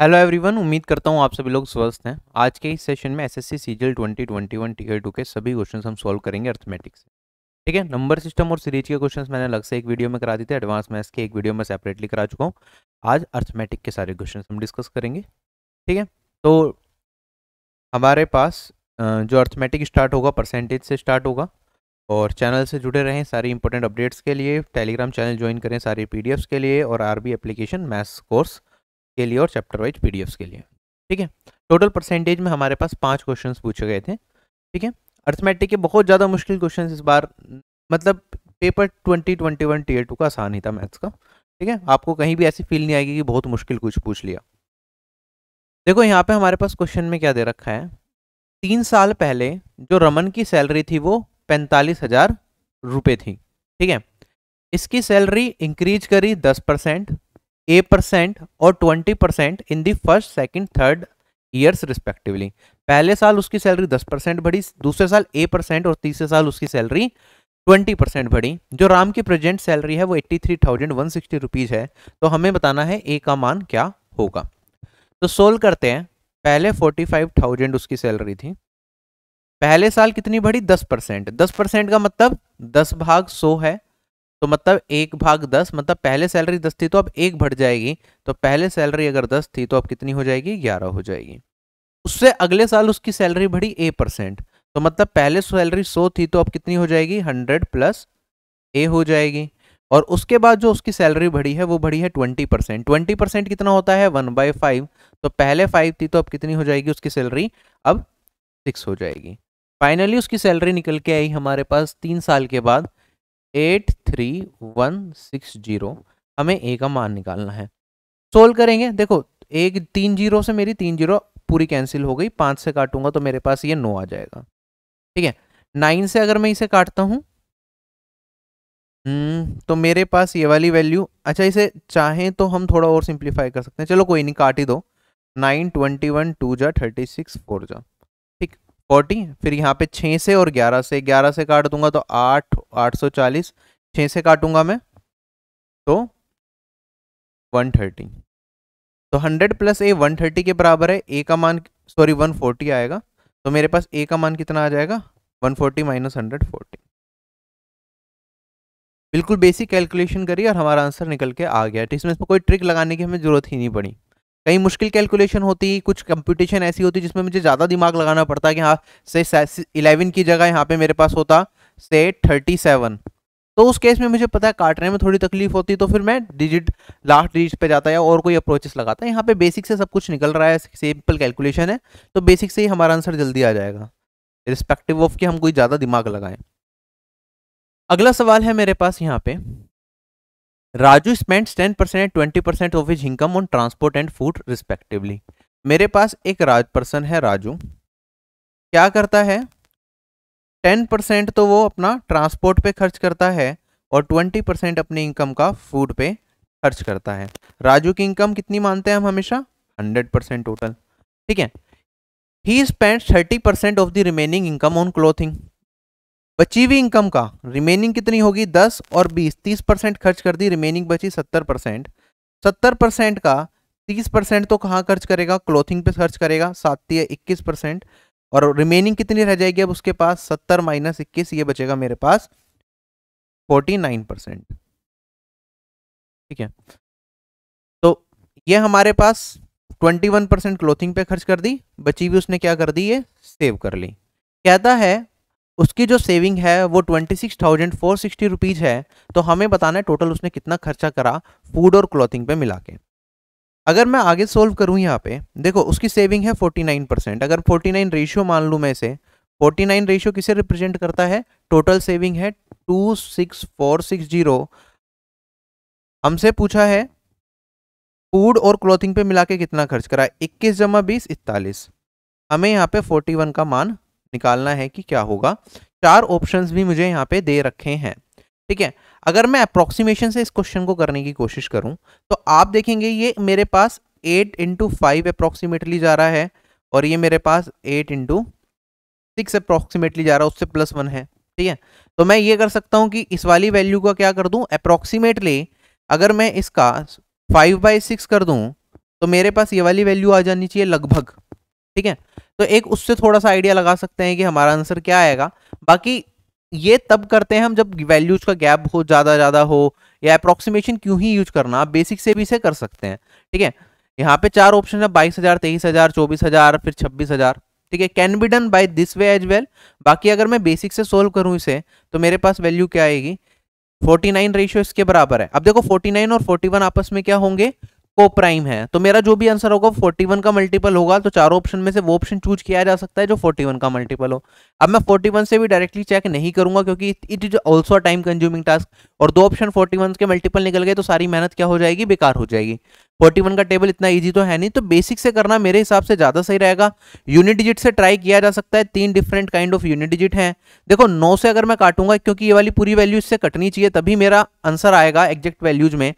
hello everyone उम्मीद करता हूँ आप सभी लोग स्वस्थ हैं आज के इस सेशन में एसएससी सीजल 2021 टीयर टू के सभी क्वेश्चंस हम सॉल्व करेंगे अर्थमेटिक्स से ठीक है नंबर सिस्टम और सीरीज के क्वेश्चंस मैंने अलग से एक वीडियो में करा दिए थे एडवांस मैथ्स के एक वीडियो में सेपरेटली करा चुका हूँ आज अर्थमेटिक के सारे क्वेश्चन हम डिस्कस करेंगे ठीक है तो हमारे पास जो अर्थमेटिक स्टार्ट होगा परसेंटेज से स्टार्ट होगा और चैनल से जुड़े रहें सारी इंपॉर्टेंट अपडेट्स के लिए टेलीग्राम चैनल ज्वाइन करें सारी पी के लिए और आर एप्लीकेशन मैथ्स कोर्स के लिए और चैप्टर वाइज पी के लिए ठीक है टोटल परसेंटेज में हमारे पास पाँच क्वेश्चन पूछे गए थे ठीक है अर्थमेटिक के बहुत ज़्यादा मुश्किल क्वेश्चन इस बार मतलब paper twenty twenty one tier two का आसान ही था मैथ्स का ठीक है आपको कहीं भी ऐसी फील नहीं आएगी कि बहुत मुश्किल कुछ पूछ लिया देखो यहाँ पे हमारे पास क्वेश्चन में क्या दे रखा है तीन साल पहले जो रमन की सैलरी थी वो पैंतालीस हजार रुपये थी ठीक है इसकी सैलरी इंक्रीज करी दस परसेंट ए परसेंट और twenty percent in the first second third years respectively पहले साल उसकी सैलरी दस परसेंट बढ़ी दूसरे साल ए परसेंट और तीसरे साल उसकी सैलरी ट्वेंटी परसेंट बढ़ी जो राम की प्रेजेंट सैलरी है वो eighty three thousand one sixty rupees है तो हमें बताना है ए का मान क्या होगा तो सोल्व करते हैं पहले फोर्टी फाइव थाउजेंड उसकी सैलरी थी पहले साल कितनी बढ़ी दस परसेंट दस परसेंट का मतलब दस भाग सौ है तो मतलब एक भाग दस मतलब पहले सैलरी दस थी तो अब एक बढ़ जाएगी तो पहले सैलरी अगर दस थी तो अब कितनी हो जाएगी ग्यारह हो जाएगी उससे अगले साल उसकी सैलरी बढ़ी ए परसेंट तो मतलब पहले सैलरी सौ थी तो अब कितनी हो जाएगी हंड्रेड प्लस ए हो जाएगी और उसके बाद जो उसकी सैलरी बढ़ी है वो बढ़ी है ट्वेंटी परसेंट ट्वेंटी परसेंट कितना होता है वन बाई फाइव तो पहले फाइव थी तो अब कितनी हो जाएगी उसकी सैलरी अब सिक्स हो जाएगी फाइनली उसकी सैलरी निकल के आई हमारे पास तीन साल के बाद eight three one six zero हमें ए का मान निकालना है सोल्व करेंगे देखो एक तीन जीरो से मेरी तीन जीरो पूरी कैंसिल हो गई पाँच से काटूंगा तो मेरे पास ये नो आ जाएगा ठीक है नाइन से अगर मैं इसे काटता हूँ हम्म, तो मेरे पास ये वाली वैल्यू अच्छा इसे चाहें तो हम थोड़ा और सिंप्लीफाई कर सकते हैं चलो कोई नहीं काट ही दो नाइन ट्वेंटी वन टू जा थर्टी सिक्स फोर जा फोर्टी फिर यहाँ पे छः से और ग्यारह से ग्यारह से काट दूंगा तो आठ आठ सौ चालीस छः से काटूंगा मैं तो वन थर्टी तो hundred plus A one thirty के बराबर है ए का मान सॉरी वन फोर्टी आएगा तो मेरे पास ए का मान कितना आ जाएगा one forty minus hundred forty बिल्कुल बेसिक कैलकुलेशन करिए और हमारा आंसर निकल के आ गया तो इसमें इसमें कोई ट्रिक लगाने की हमें ज़रूरत ही नहीं पड़ी कहीं मुश्किल कैलकुलेशन होती कुछ कंपटीशन ऐसी होती जिसमें मुझे ज़्यादा दिमाग लगाना पड़ता कि हाँ से इलेवन की जगह यहाँ पे मेरे पास होता से थर्टी सेवन तो उस केस में मुझे पता है काटने में थोड़ी तकलीफ होती तो फिर मैं डिजिट लास्ट डिजिट पे जाता या और कोई अप्रोचेस लगाता यहाँ पे बेसिक से सब कुछ निकल रहा है सिंपल कैलकुलेशन है तो बेसिक से ही हमारा आंसर जल्दी आ जाएगा रिस्पेक्टिव ऑफ कि हम कोई ज़्यादा दिमाग लगाएं अगला सवाल है मेरे पास यहाँ पे Raju spends ten percent and twenty percent of his income on transport and food respectively मेरे पास एक राज पर्सन है राजू क्या करता है टेन परसेंट तो वो अपना ट्रांसपोर्ट पे खर्च करता है और ट्वेंटी परसेंट अपनी इनकम का फूड पे खर्च करता है राजू की इनकम कितनी मानते हैं हम हमेशा हंड्रेड परसेंट टोटल ठीक है he spend thirty percent of the remaining income on clothing बची हुई इनकम का रिमेनिंग कितनी होगी दस और बीस तीस परसेंट खर्च कर दी रिमेनिंग बची सत्तर परसेंट सत्तर परसेंट का तीस परसेंट तो कहाँ खर्च करेगा क्लोथिंग पे खर्च करेगा सात या इक्कीस परसेंट और रिमेनिंग कितनी रह जाएगी अब उसके पास सत्तर माइनस इक्कीस ये बचेगा मेरे पास फोर्टी नाइन परसेंट ठीक है तो ये हमारे पास ट्वेंटी वन परसेंट क्लोथिंग पे खर्च कर दी बची भी उसने क्या कर दी ये सेव कर ली कहता है उसकी जो सेविंग है वो twenty six thousand four sixty rupees है तो हमें बताना है टोटल उसने कितना खर्चा करा फूड और क्लॉथिंग पे मिला के अगर मैं आगे सोल्व करूँ यहाँ पे देखो उसकी सेविंग है फोर्टी नाइन परसेंट अगर फोर्टी नाइन रेशियो मान लूँ मैं इसे फोर्टी नाइन रेशियो किसे रिप्रेजेंट करता है टोटल सेविंग है two six four six zero हमसे पूछा है फूड और क्लॉथिंग पे मिला के कितना खर्च करा इक्कीस जमा बीस इकतालीस हमें यहाँ पे फोर्टी वन का मान निकालना है कि क्या होगा चार ऑप्शंस भी मुझे यहाँ पे दे रखे हैं ठीक है अगर मैं अप्रोक्सीमेशन से इस क्वेश्चन को करने की कोशिश करूँ तो आप देखेंगे ये मेरे पास एट इंटू फाइव अप्रोक्सीमेटली जा रहा है और ये मेरे पास एट इंटू सिक्स अप्रोक्सीमेटली जा रहा है उससे प्लस वन है ठीक है तो मैं ये कर सकता हूँ कि इस वाली वैल्यू का क्या कर दूँ अप्रोक्सीमेटली अगर मैं इसका फाइव बाई सिक्स कर दूँ तो मेरे पास ये वाली वैल्यू आ जानी चाहिए लगभग ठीक है तो एक उससे थोड़ा सा आइडिया लगा सकते हैं कि हमारा आंसर क्या आएगा बाकी ये तब करते हैं हम जब वैल्यूज का गैप बहुत ज़्यादा ज़्यादा हो या अप्रोक्सीमेशन क्यों ही यूज करना आप बेसिक से भी इसे कर सकते हैं ठीक है यहाँ पे चार ऑप्शन है बाईस हज़ार तेईस हज़ार चौबीस हज़ार फिर छब्बीस हज़ार ठीक है can be done by this way as well बाकी अगर मैं बेसिक से सोल्व करूँ इसे तो मेरे पास वैल्यू क्या आएगी फोर्टी नाइन रेशियो इसके बराबर है अब देखो फोर्टी नाइन और फोर्टी वन आपस में क्या होंगे को प्राइम है तो मेरा जो भी आंसर होगा 41 का मल्टीपल होगा तो चारों ऑप्शन में से वो ऑप्शन चूज किया जा सकता है जो 41 का मल्टीपल हो अब मैं 41 से भी डायरेक्टली चेक नहीं करूंगा क्योंकि it is also time consuming task और दो ऑप्शन 41 के मल्टीपल निकल गए तो सारी मेहनत क्या हो जाएगी बेकार हो जाएगी फोर्टी वन का टेबल इतना ईजी तो है नहीं तो बेसिक से करना मेरे हिसाब से ज़्यादा सही रहेगा यूनिट डिजिट से ट्राई किया जा सकता है तीन different kind of unit digit हैं देखो नौ से अगर मैं काटूंगा क्योंकि ये वाली पूरी वैल्यू इससे कटनी चाहिए तभी मेरा आंसर आएगा एग्जैक्ट वैल्यूज में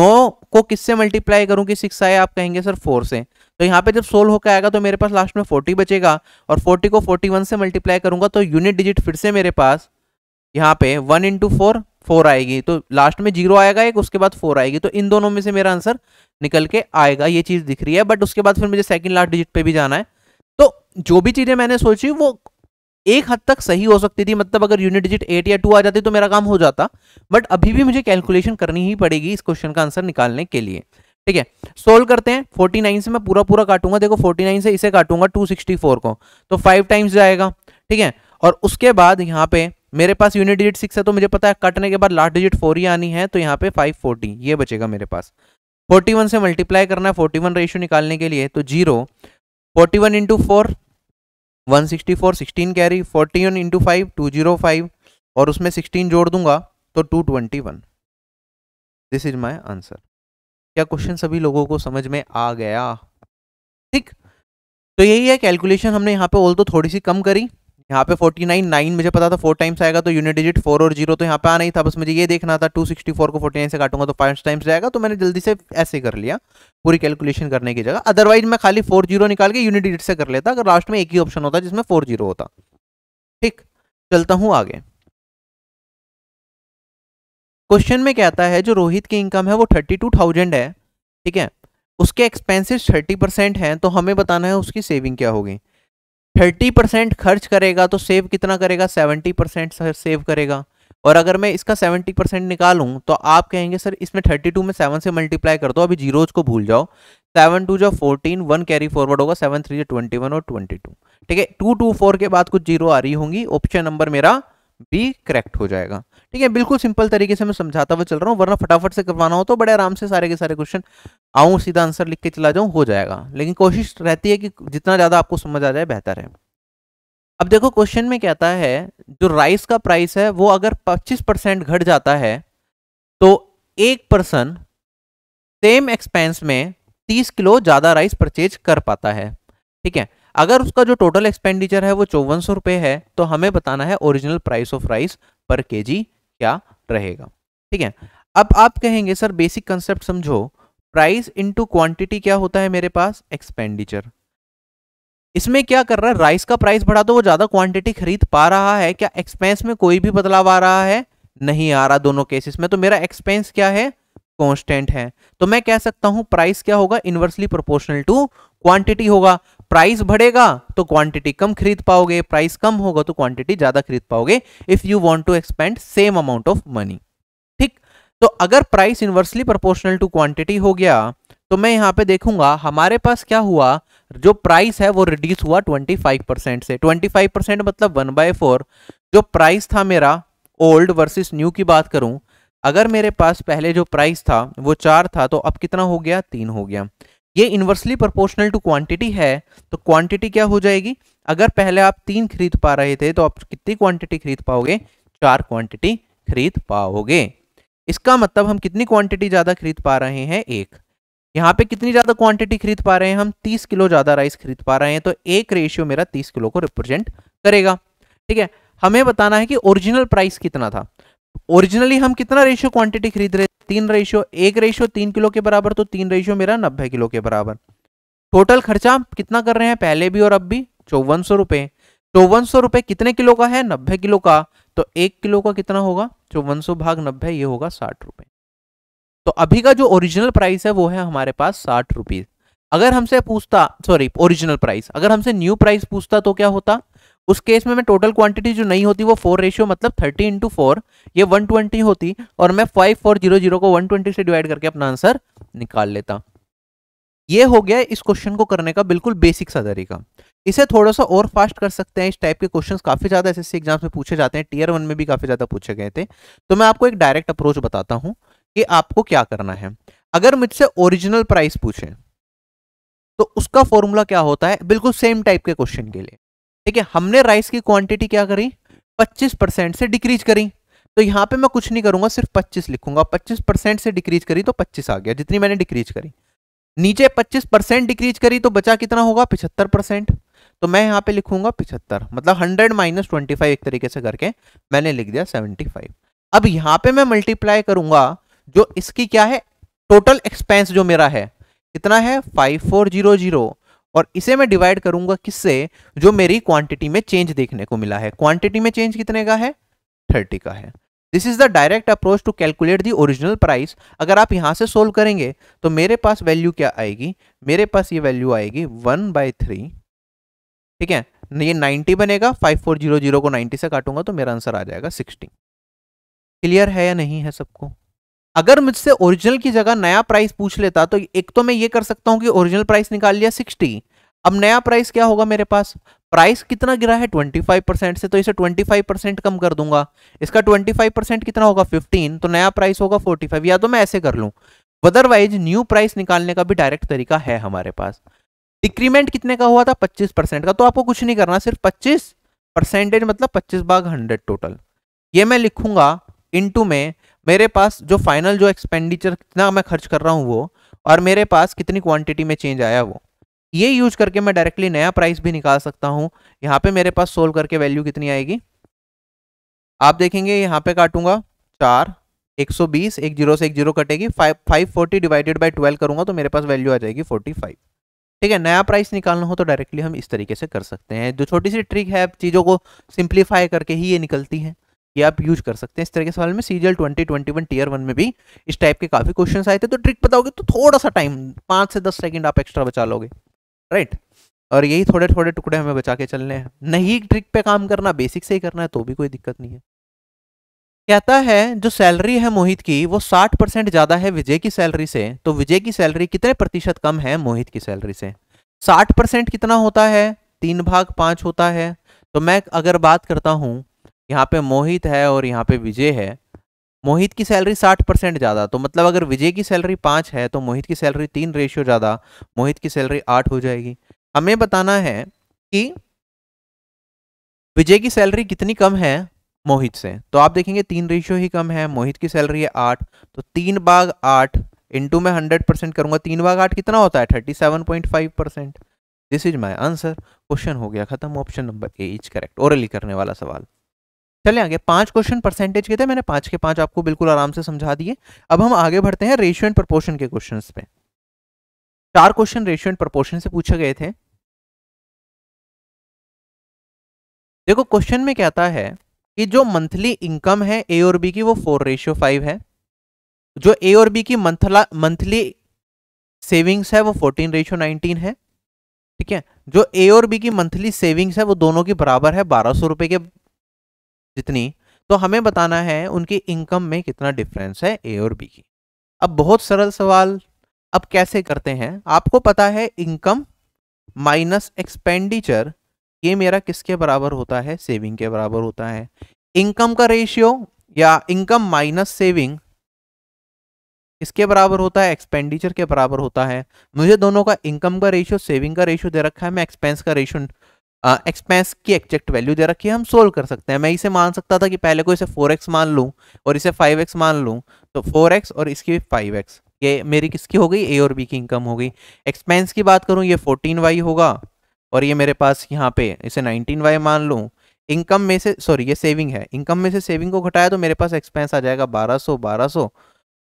नौ को किससे मल्टीप्लाई करूँ कि सिक्स आए आप कहेंगे सर फोर से तो यहाँ पे जब सोल होकर आएगा तो मेरे पास लास्ट में फोर्टी बचेगा और फोर्टी को फोर्टी वन से मल्टीप्लाई करूंगा तो यूनिट डिजिट फिर से मेरे पास यहाँ पे वन इंटू फोर फोर आएगी तो लास्ट में जीरो आएगा एक उसके बाद फोर आएगी तो इन दोनों में से मेरा आंसर निकल के आएगा ये चीज़ दिख रही है बट उसके बाद फिर मुझे सेकेंड लास्ट डिजिट पे भी जाना है तो जो भी चीज़ें मैंने सोची वो एक हद तक सही हो सकती थी मतलब अगर यूनिट डिजिट एट या टू आ जाती तो मेरा काम हो जाता बट अभी भी मुझे कैलकुलेशन करनी ही पड़ेगी इस क्वेश्चन का आंसर निकालने के लिए ठीक है सोल्व करते हैं नाइन से मैं पूरा पूरा काटूंगा देखो नाइन से इसे काटूंगा फोर को तो फाइव टाइम्स जाएगा ठीक है और उसके बाद यहाँ पे मेरे पास यूनिट डिजिट सिक्स है तो मुझे पता है कटने के बाद लास्ट डिजिट फोर ही आनी है तो यहाँ पे फाइव फोर्टी ये बचेगा मेरे पास फोर्टी वन से मल्टीप्लाई करना है फोर्टी वन रेशियो निकालने के लिए तो zero forty one into four one sixty four sixteen carry forty one into five two zero five और उसमें सिक्सटीन जोड़ दूंगा तो two twenty one this is my answer क्या क्वेश्चन सभी लोगों को समझ में आ गया ठीक तो यही है कैलकुलेशन हमने यहाँ पे ऑल तो थोड़ी सी कम करी यहाँ पे 49 नाइन मुझे पता था फोर टाइम्स आएगा तो यूनिट डिजिट फोर और जीरो तो यहाँ पे आना नहीं था बस मुझे ये देखना था 264 को 49 से काटूंगा तो पांच टाइम्स जाएगा तो मैंने जल्दी से ऐसे कर लिया पूरी कैलकुलेशन करने की जगह अदरवाइज मैं खाली फोर जीरो निकाल के यूनिट डिजिट से कर लेता अगर लास्ट में एक ही ऑप्शन होता जिसमें फोर जीरो होता ठीक चलता हूँ आगे क्वेश्चन में कहता है जो रोहित की इनकम है वो थर्टी टू थाउजेंड है ठीक है उसके एक्सपेंसिस थर्टी परसेंट हैं तो हमें बताना है उसकी सेविंग क्या होगी थर्टी परसेंट खर्च करेगा तो सेव कितना करेगा सेवेंटी परसेंट सेव करेगा और अगर मैं इसका सेवेंटी परसेंट निकालूँ तो आप कहेंगे सर इसमें थर्टी टू में सेवन से मल्टीप्लाई कर दो अभी जीरोज को भूल जाओ सेवन टू जो फोर्टीन वन कैरी फॉरवर्ड होगा सेवन थ्री जो ट्वेंटी वन और ट्वेंटी टू ठीक है टू टू फोर के बाद कुछ जीरो आ रही होंगी ऑप्शन नंबर मेरा बी करेक्ट हो जाएगा ठीक है बिल्कुल सिंपल तरीके से मैं समझाता हुआ चल रहा हूँ वरना फटाफट से करवाना हो तो बड़े आराम से सारे के सारे क्वेश्चन आऊँ सीधा आंसर लिख के चला जाऊँ हो जाएगा लेकिन कोशिश रहती है कि जितना ज़्यादा आपको समझ आ जाए बेहतर है अब देखो क्वेश्चन में कहता है जो राइस का प्राइस है वो अगर 25 परसेंट घट जाता है तो एक पर्सन सेम एक्सपेंस में 30 किलो ज़्यादा राइस परचेज कर पाता है ठीक है अगर उसका जो टोटल एक्सपेंडिचर है वो चौवन सौ रुपये है तो हमें बताना है ओरिजिनल प्राइस ऑफ राइस पर के क्या रहेगा ठीक है अब आप कहेंगे सर बेसिक कंसेप्ट समझो प्राइस इंटू क्वांटिटी क्या होता है मेरे पास एक्सपेंडिचर इसमें क्या कर रहा है राइस का प्राइस बढ़ा तो वो ज़्यादा क्वांटिटी खरीद पा रहा है क्या एक्सपेंस में कोई भी बदलाव आ रहा है नहीं आ रहा दोनों केसेस में तो मेरा एक्सपेंस क्या है कांस्टेंट है तो मैं कह सकता हूं प्राइस क्या होगा इनवर्सली प्रोपोर्शनल टू क्वांटिटी होगा प्राइस बढ़ेगा तो क्वांटिटी कम खरीद पाओगे प्राइस कम होगा तो क्वांटिटी ज्यादा खरीद पाओगे if you want to expend same amount of money ठीक तो अगर price inversely proportional to quantity हो गया तो मैं यहाँ पे देखूंगा हमारे पास क्या हुआ जो प्राइस है वो रिड्यूस हुआ 25 परसेंट से 25 परसेंट मतलब वन बाय फोर जो प्राइस था मेरा ओल्ड वर्सेस न्यू की बात करूं अगर मेरे पास पहले जो प्राइस था वो चार था तो अब कितना हो गया तीन हो गया ये इन्वर्सली प्रोपोर्शनल टू क्वांटिटी है तो क्वांटिटी क्या हो जाएगी अगर पहले आप तीन खरीद पा रहे थे तो आप कितनी क्वांटिटी खरीद पाओगे चार क्वांटिटी खरीद पाओगे इसका मतलब हम कितनी क्वांटिटी ज़्यादा खरीद पा रहे हैं एक यहाँ पे कितनी ज़्यादा क्वांटिटी खरीद पा रहे हैं हम तीस किलो ज़्यादा राइस खरीद पा रहे हैं तो एक रेशियो मेरा तीस किलो को रिप्रेजेंट करेगा ठीक है हमें बताना है कि ओरिजिनल प्राइस कितना था ओरिजिनली हम कितना रेशियो क्वांटिटी खरीद रहे तीन रेशियो एक रेशियो तीन किलो के बराबर तो तीन रेशियो मेरा नब्बे किलो के बराबर टोटल खर्चा कितना कर रहे हैं पहले भी और अब भी चौवन सौ रुपए चौवन सौ रुपए कितने किलो का है नब्बे किलो का तो एक किलो का कितना होगा चौवन सौ भाग नब्बे ये होगा साठ रुपए तो अभी का जो ओरिजिनल प्राइस है वो है हमारे पास साठ रुपीज अगर हमसे पूछता सॉरी ओरिजिनल प्राइस अगर हमसे न्यू प्राइस पूछता तो क्या होता उस केस में मैं टोटल क्वांटिटी जो नहीं होती वो फोर रेशियो मतलब थर्टी इंटू फोर ये वन ट्वेंटी होती और मैं फाइव फोर जीरो जीरो को वन ट्वेंटी से डिवाइड करके अपना आंसर निकाल लेता ये हो गया इस क्वेश्चन को करने का बिल्कुल बेसिक सा तरीका इसे थोड़ा सा और फास्ट कर सकते हैं इस टाइप के क्वेश्चन काफी ज्यादा एस एग्जाम्स में पूछे जाते हैं टीयर वन में भी काफी ज्यादा पूछे गए थे तो मैं आपको एक डायरेक्ट अप्रोच बताता हूँ कि आपको क्या करना है अगर मुझसे ओरिजिनल प्राइस पूछे तो उसका फॉर्मूला क्या होता है बिल्कुल सेम टाइप के क्वेश्चन के लिए ठीक है हमने राइस की क्वांटिटी क्या करी 25 परसेंट से डिक्रीज करी तो यहाँ पे मैं कुछ नहीं करूंगा सिर्फ 25 लिखूंगा 25 परसेंट से डिक्रीज करी तो 25 आ गया जितनी मैंने डिक्रीज करी नीचे 25 परसेंट डिक्रीज करी तो बचा कितना होगा 75 परसेंट तो मैं यहाँ पे लिखूंगा 75 मतलब 100 माइनस ट्वेंटी एक तरीके से करके मैंने लिख दिया 75 अब यहाँ पे मैं मल्टीप्लाई करूंगा जो इसकी क्या है टोटल एक्सपेंस जो मेरा है कितना है जीरो और इसे मैं डिवाइड करूंगा किससे जो मेरी क्वांटिटी में चेंज देखने को मिला है क्वांटिटी में चेंज कितने का है थर्टी का है this is the direct approach to calculate the original price अगर आप यहां से सोल्व करेंगे तो मेरे पास वैल्यू क्या आएगी मेरे पास ये वैल्यू आएगी वन बाई थ्री ठीक है ये नाइन्टी बनेगा फाइव फोर जीरो जीरो को नाइन्टी से काटूंगा तो मेरा आंसर आ जाएगा सिक्सटी क्लियर है या नहीं है सबको अगर मुझसे ओरिजिनल की जगह नया प्राइस पूछ लेता तो एक तो मैं ये कर सकता हूँ कि ओरिजिनल प्राइस निकाल लिया सिक्सटी अब नया प्राइस क्या होगा मेरे पास प्राइस कितना गिरा है 25% से तो इसे 25% कम कर दूंगा इसका 25% कितना होगा 15 तो नया प्राइस होगा 45 या तो मैं ऐसे कर लूँ अदरवाइज न्यू प्राइस निकालने का भी डायरेक्ट तरीका है हमारे पास डिक्रीमेंट कितने का हुआ था 25% का तो आपको कुछ नहीं करना सिर्फ 25 परसेंटेज मतलब 25 बाग 100 टोटल ये मैं लिखूंगा इनटू में मेरे पास जो फाइनल जो एक्सपेंडिचर कितना मैं खर्च कर रहा हूँ वो और मेरे पास कितनी क्वांटिटी में चेंज आया वो ये यूज करके मैं डायरेक्टली नया प्राइस भी निकाल सकता हूँ यहाँ पे मेरे पास सोल्व करके वैल्यू कितनी आएगी आप देखेंगे यहाँ पे काटूंगा चार एक सौ बीस एक जीरो से एक जीरो कटेगी five five forty divided by twelve करूंगा तो मेरे पास वैल्यू आ जाएगी फोर्टी फाइव ठीक है नया प्राइस निकालना हो तो डायरेक्टली हम इस तरीके से कर सकते हैं जो छोटी सी ट्रिक है चीज़ों को सिंप्लीफाई करके ही ये निकलती है ये आप यूज कर सकते हैं इस तरह के सवाल में CGL twenty twenty one tier one में भी इस टाइप के काफ़ी क्वेश्चन आए थे तो ट्रिक बताओगे तो थोड़ा सा टाइम पाँच से दस सेकेंड आप एक्स्ट्रा बचा लोगे राइट और यही थोड़े थोड़े टुकड़े हमें बचा के चलने हैं नहीं ट्रिक पे काम करना बेसिक से ही करना है तो भी कोई दिक्कत नहीं है कहता है जो सैलरी है मोहित की वो साठ परसेंट ज़्यादा है विजय की सैलरी से तो विजय की सैलरी कितने प्रतिशत कम है मोहित की सैलरी से साठ परसेंट कितना होता है तीन भाग पाँच होता है तो मैं अगर बात करता हूँ यहाँ पे मोहित है और यहाँ पे विजय है मोहित की सैलरी साठ परसेंट ज़्यादा तो मतलब अगर विजय की सैलरी पाँच है तो मोहित की सैलरी तीन रेशियो ज़्यादा मोहित की सैलरी आठ हो जाएगी हमें बताना है कि विजय की सैलरी कितनी कम है मोहित से तो आप देखेंगे तीन रेशियो ही कम है मोहित की सैलरी है आठ तो तीन बाघ आठ इंटू में हंड्रेड परसेंट करूंगा तीन बाघ आठ कितना होता है thirty seven point five percent this is my answer question हो गया खत्म option number A is correct orally करने वाला सवाल चले आगे पांच क्वेश्चन परसेंटेज के थे मैंने पांच के पांच आपको बिल्कुल आराम से समझा दिए अब हम आगे बढ़ते हैं रेशियो एंड प्रपोर्शन के क्वेश्चन पे चार क्वेश्चन रेशियो एंड प्रपोर्शन से पूछे गए थे देखो क्वेश्चन में कहता है कि जो मंथली इनकम है ए और बी की वो फोर रेशियो फाइव है जो ए और बी की मंथला मंथली सेविंग्स है वो फोर्टीन रेशियो नाइनटीन है ठीक है जो ए और बी की मंथली सेविंग्स है वो दोनों की बराबर है बारह सौ रुपए के जितनी तो हमें बताना है उनकी इनकम में कितना डिफरेंस है ए और बी की अब बहुत सरल सवाल अब कैसे करते हैं आपको पता है इनकम माइनस एक्सपेंडिचर ये मेरा किसके बराबर होता है सेविंग के बराबर होता है इनकम का रेशियो या इनकम माइनस सेविंग किसके बराबर होता है एक्सपेंडिचर के बराबर होता है मुझे दोनों का इनकम का रेशियो सेविंग का रेशियो दे रखा है मैं एक्सपेंस का रेशियो एक्सपेंस की एक्जेक्ट वैल्यू दे रखी है हम सोल्व कर सकते हैं मैं इसे मान सकता था कि पहले को इसे फोर एक्स मान लूँ और इसे फाइव एक्स मान लूँ तो फोर एक्स और इसकी फाइव एक्स ये मेरी किसकी हो गई ए और बी की इनकम हो गई एक्सपेंस की बात करूँ ये फोर्टीन वाई होगा और ये मेरे पास यहाँ पे इसे नाइनटीन वाई मान लूँ इनकम में से सॉरी ये सेविंग है इनकम में से सेविंग को घटाया तो मेरे पास एक्सपेंस आ जाएगा बारह सौ बारह सौ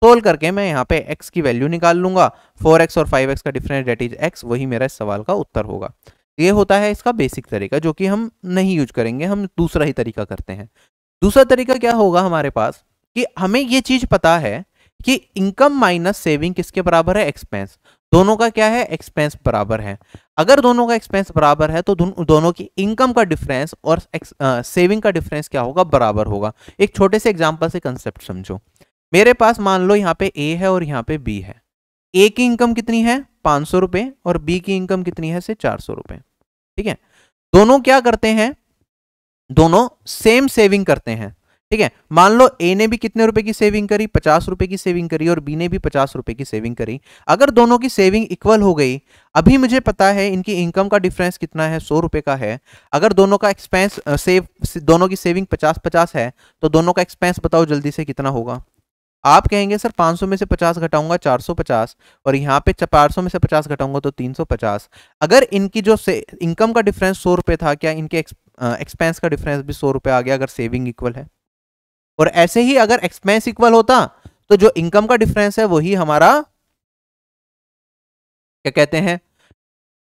सोल्व करके मैं यहाँ पे एक्स की वैल्यू निकाल लूंगा फोर एक्स और फाइव एक्स का डिफरेंस डेट इज एक्स वही मेरा इस सवाल का उत्तर होगा ये होता है इसका बेसिक तरीका जो कि हम नहीं यूज करेंगे हम दूसरा ही तरीका करते हैं दूसरा तरीका क्या होगा हमारे पास कि हमें ये चीज पता है कि इनकम माइनस सेविंग किसके बराबर है एक्सपेंस दोनों का क्या है एक्सपेंस बराबर है अगर दोनों का एक्सपेंस बराबर है तो दोनों की इनकम का डिफरेंस और सेविंग का डिफरेंस क्या होगा बराबर होगा एक छोटे से एग्जांपल से कंसेप्ट समझो मेरे पास मान लो यहाँ पे ए है और यहाँ पे बी है ए की इनकम कितनी है पांच सौ रुपए और बी की इनकम कितनी है से चार सौ रुपए ठीक है दोनों क्या करते हैं दोनों सेम सेविंग करते हैं ठीक है मान लो ए ने भी कितने रुपए की सेविंग करी पचास रुपए की सेविंग करी और बी ने भी पचास रुपए की सेविंग करी अगर दोनों की सेविंग इक्वल हो गई अभी मुझे पता है इनकी इनकम का डिफरेंस कितना है सौ रुपए का है अगर दोनों का एक्सपेंस सेव दोनों की सेविंग पचास पचास है तो दोनों का एक्सपेंस बताओ जल्दी से कितना होगा आप कहेंगे सर 500 में से 50 घटाऊंगा 450 और यहाँ पे चार में से 50 घटाऊंगा तो 350 अगर इनकी जो से इनकम का डिफरेंस सौ रुपये था क्या इनके एक्सपेंस का डिफरेंस भी सौ रुपये आ गया अगर सेविंग इक्वल है और ऐसे ही अगर एक्सपेंस इक्वल होता तो जो इनकम का डिफरेंस है वही हमारा क्या कहते हैं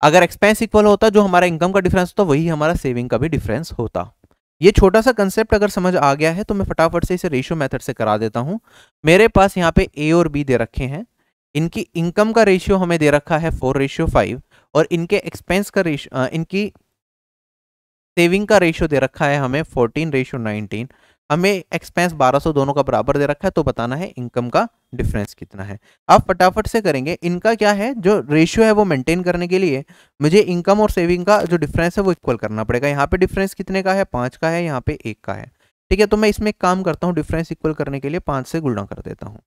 अगर एक्सपेंस इक्वल होता जो हमारा इनकम का डिफरेंस होता वही हमारा सेविंग का भी डिफरेंस होता ये छोटा सा कंसेप्ट अगर समझ आ गया है तो मैं फटाफट से इसे रेशियो मेथड से करा देता हूँ मेरे पास यहाँ पे ए और बी दे रखे हैं इनकी इनकम का रेशियो हमें दे रखा है फोर रेशियो फाइव और इनके एक्सपेंस का रेशियो इनकी सेविंग का रेशियो दे रखा है हमें फोर्टीन रेशियो नाइनटीन हमें एक्सपेंस 1200 दोनों का बराबर दे रखा है तो बताना है इनकम का डिफरेंस कितना है आप फटाफट से करेंगे इनका क्या है जो रेशियो है वो मेंटेन करने के लिए मुझे इनकम और सेविंग का जो डिफरेंस है वो इक्वल करना पड़ेगा यहाँ पे डिफरेंस कितने का है पाँच का है यहाँ पे एक का है ठीक है तो मैं इसमें काम करता हूँ डिफरेंस इक्वल करने के लिए पाँच से गुणा कर देता हूँ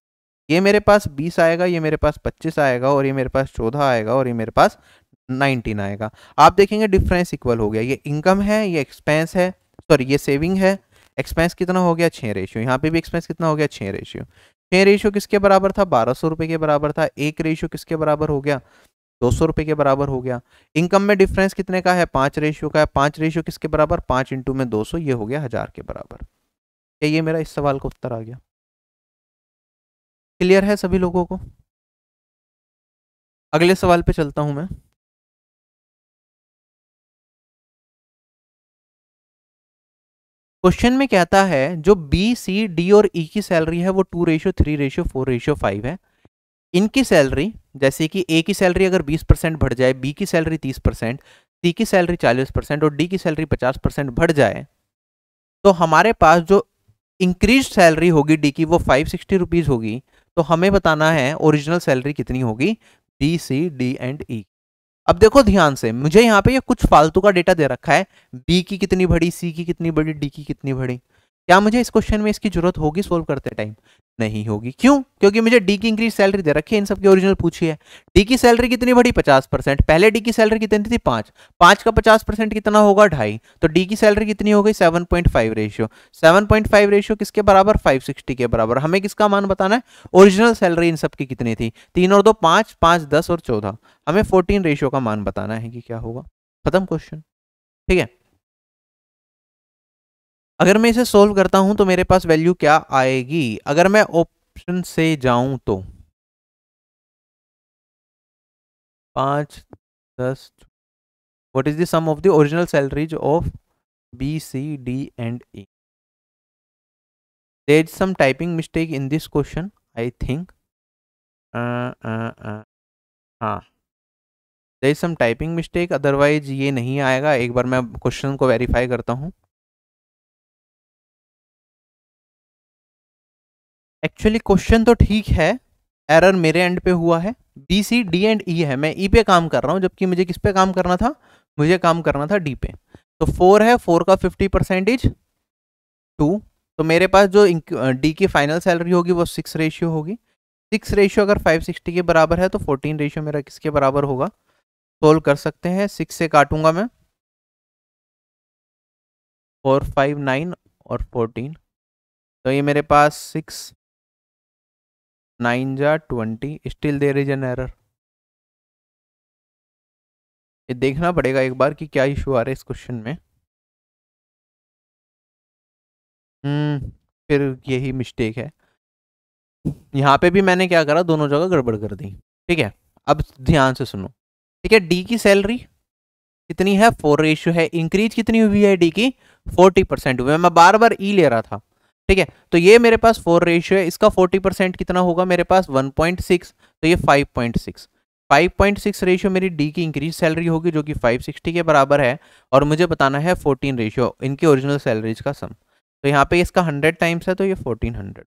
ये मेरे पास बीस आएगा ये मेरे पास पच्चीस आएगा और ये मेरे पास चौदह आएगा और ये मेरे पास नाइनटीन आएगा आप देखेंगे डिफरेंस इक्वल हो गया ये इनकम है ये एक्सपेंस है सॉरी ये सेविंग है एक्सपेंस कितना हो गया छः रेशियो यहाँ पे भी एक्सपेंस कितना हो गया छः रेशियो छः रेशियो किसके बराबर था बारह सौ रुपये के बराबर था एक रेशियो किसके बराबर हो गया दो सौ रुपये के बराबर हो गया इनकम में डिफरेंस कितने का है पाँच रेशियो का है पाँच रेशियो किसके बराबर पाँच इंटू में दो सौ ये हो गया हज़ार के बराबर क्या ये मेरा इस सवाल का उत्तर आ गया क्लियर है सभी लोगों को अगले सवाल पे चलता हूँ मैं क्वेश्चन में कहता है जो बी सी डी और ई e की सैलरी है वो two ratio three ratio four ratio five है इनकी सैलरी जैसे कि ए की सैलरी अगर 20 परसेंट बढ़ जाए बी की सैलरी 30 परसेंट सी की सैलरी 40 परसेंट और डी की सैलरी 50 परसेंट बढ़ जाए तो हमारे पास जो इंक्रीज सैलरी होगी डी की वो फाइव सिक्सटी रुपीज़ होगी तो हमें बताना है ओरिजिनल सैलरी कितनी होगी B C D and E अब देखो ध्यान से मुझे यहाँ पे ये कुछ फालतू का डेटा दे रखा है बी की कितनी बड़ी सी की कितनी बड़ी डी की कितनी बड़ी क्या मुझे इस क्वेश्चन में इसकी जरूरत होगी सोल्व करते टाइम नहीं होगी क्यों क्योंकि मुझे डी की इंक्रीज सैलरी दे रखी है इन सबकी ओरिजिनल पूछी है डी की सैलरी कितनी बड़ी पचास परसेंट पहले डी की सैलरी कितनी थी पांच पांच का पचास परसेंट कितना होगा ढाई तो डी की सैलरी कितनी हो गई seven point five ratio seven point five ratio किसके बराबर फाइव सिक्सटी के बराबर हमें किसका मान बताना है ओरिजिनल सैलरी इन सबकी कितनी थी तीन और दो पांच पांच दस और चौदह हमें फोर्टीन रेशियो का मान बताना है कि क्या होगा खत्म क्वेश्चन ठीक है अगर मैं इसे सोल्व करता हूं तो मेरे पास वैल्यू क्या आएगी अगर मैं ऑप्शन से जाऊं तो पाँच दस what is the sum of the original salaries of B C D and E there is some typing mistake in this question I think हाँ there is some typing mistake otherwise ये नहीं आएगा एक बार मैं क्वेश्चन को verify करता हूँ actually question तो ठीक है एरर मेरे एंड पे हुआ है B C D and E है मैं ई e पे काम कर रहा हूँ जबकि मुझे किस पे काम करना था मुझे काम करना था डी पे तो फोर है फोर का फिफ्टी परसेंटेज टू तो मेरे पास जो डी की फाइनल सैलरी होगी वो सिक्स रेशियो होगी सिक्स रेशियो अगर फाइव सिक्सटी के बराबर है तो फोर्टीन रेशियो मेरा किसके बराबर होगा सोल्व कर सकते हैं सिक्स से काटूंगा मैं फोर फाइव नाइन और फोर्टीन तो ये मेरे पास सिक्स नाइन जा twenty still there is an error ये देखना पड़ेगा एक बार कि क्या इशू आ रहा है इस क्वेश्चन में हम्म फिर यही मिस्टेक है यहाँ पे भी मैंने क्या करा दोनों जगह गड़बड़ कर दी ठीक है अब ध्यान से सुनो ठीक है डी की सैलरी कितनी है फोर रेशियो है इंक्रीज कितनी हुई है डी की फोर्टी परसेंट हुई है मैं बार बार ई ले रहा था ठीक है तो ये मेरे पास फोर रेशियो है इसका फोर्टी परसेंट कितना होगा मेरे पास वन पॉइंट सिक्स तो ये five point six five point six ratio मेरी डी की इंक्रीज सैलरी होगी जो कि फाइव सिक्सटी के बराबर है और मुझे बताना है फोर्टीन रेशियो इनकी ओरिजिनल सैलरीज का सम तो यहाँ पे इसका हंड्रेड टाइम्स है तो ये फोर्टीन हंड्रेड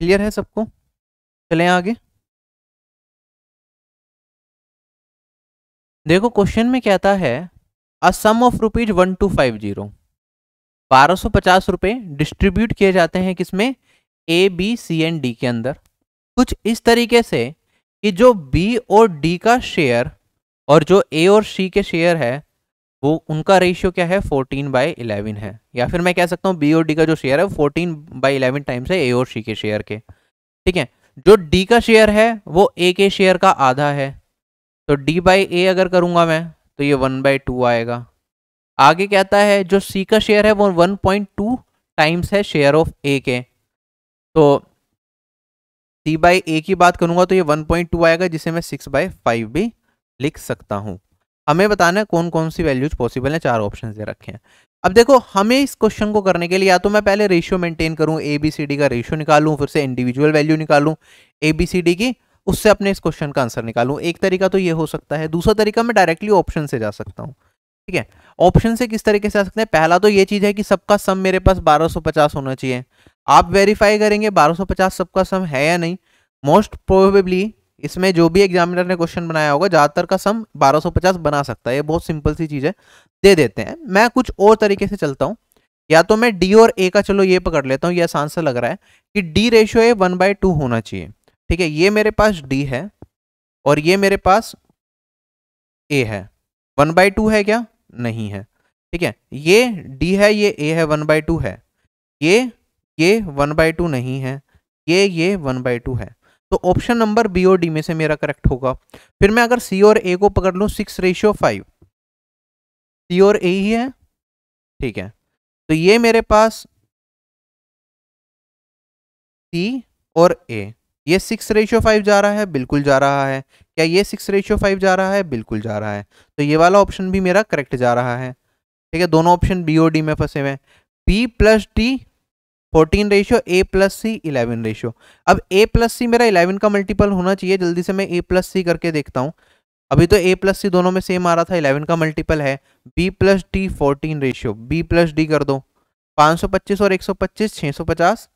क्लियर है सबको चले आगे देखो क्वेश्चन में कहता है a sum of rupees one two five zero बारह सौ पचास रुपये डिस्ट्रीब्यूट किए जाते हैं किसमें A B C and D के अंदर कुछ इस तरीके से कि जो बी और डी का शेयर और जो ए और सी के शेयर है वो उनका रेशियो क्या है 14 बाई इलेवन है या फिर मैं कह सकता हूँ बी और डी का जो शेयर है वो 14 बाई इलेवन टाइम्स है ए और सी के शेयर के ठीक है जो डी का शेयर है वो ए के शेयर का आधा है तो डी बाई ए अगर करूँगा मैं तो ये वन बाई टू आएगा आगे कहता है जो सी का शेयर है वो 1.2 टाइम्स है शेयर ऑफ ए के तो सी बाई ए की बात करूंगा तो ये 1.2 आएगा जिसे मैं सिक्स बाई फाइव भी लिख सकता हूं हमें बताना है कौन कौन सी वैल्यूज पॉसिबल हैं चार ऑप्शन दे रखे हैं अब देखो हमें इस क्वेश्चन को करने के लिए या तो मैं पहले रेशियो मेंटेन करूं ए बी सी डी का रेशियो निकालू फिर से इंडिविजुअल वैल्यू निकालू ए बी सी डी की उससे अपने इस क्वेश्चन का आंसर निकालू एक तरीका तो ये हो सकता है दूसरा तरीका मैं डायरेक्टली ऑप्शन से जा सकता हूँ ठीक है ऑप्शन से किस तरीके से आ सकते हैं पहला तो ये चीज़ है कि सबका सम मेरे पास 1250 होना चाहिए आप वेरीफाई करेंगे 1250 सबका सम है या नहीं मोस्ट प्रोबेबली इसमें जो भी एग्जामिनर ने क्वेश्चन बनाया होगा ज़्यादातर का सम 1250 बना सकता है ये बहुत सिंपल सी चीज़ है दे देते हैं मैं कुछ और तरीके से चलता हूँ या तो मैं डी और ए का चलो ये पकड़ लेता हूँ ये आसान से लग रहा है कि D ratio A one by two होना चाहिए ठीक है ये मेरे पास डी है और ये मेरे पास ए है वन बाई टू है क्या नहीं है ठीक है ये डी है ये ए है वन बाई टू है ये ये वन बाई टू नहीं है ये ये वन बाई टू है तो ऑप्शन नंबर बी और डी में से मेरा करेक्ट होगा फिर मैं अगर सी और ए को पकड़ लूँ सिक्स रेशियो फाइव सी और ए ही है ठीक है तो ये मेरे पास सी और ए ये सिक्स रेशियो फाइव जा रहा है बिल्कुल जा रहा है क्या ये सिक्स रेशियो फाइव जा रहा है बिल्कुल जा रहा है तो ये वाला ऑप्शन भी मेरा करेक्ट जा रहा है ठीक है दोनों ऑप्शन बी और डी में फंसे हुए हैं B plus D fourteen ratio A plus C eleven ratio अब ए प्लस सी मेरा इलेवन का मल्टीपल होना चाहिए जल्दी से मैं ए प्लस सी करके देखता हूँ अभी तो ए प्लस सी दोनों में सेम आ रहा था इलेवन का मल्टीपल है B plus D fourteen ratio B plus D कर दो पाँच सौ पच्चीस और एक सौ पच्चीस छः सौ पचास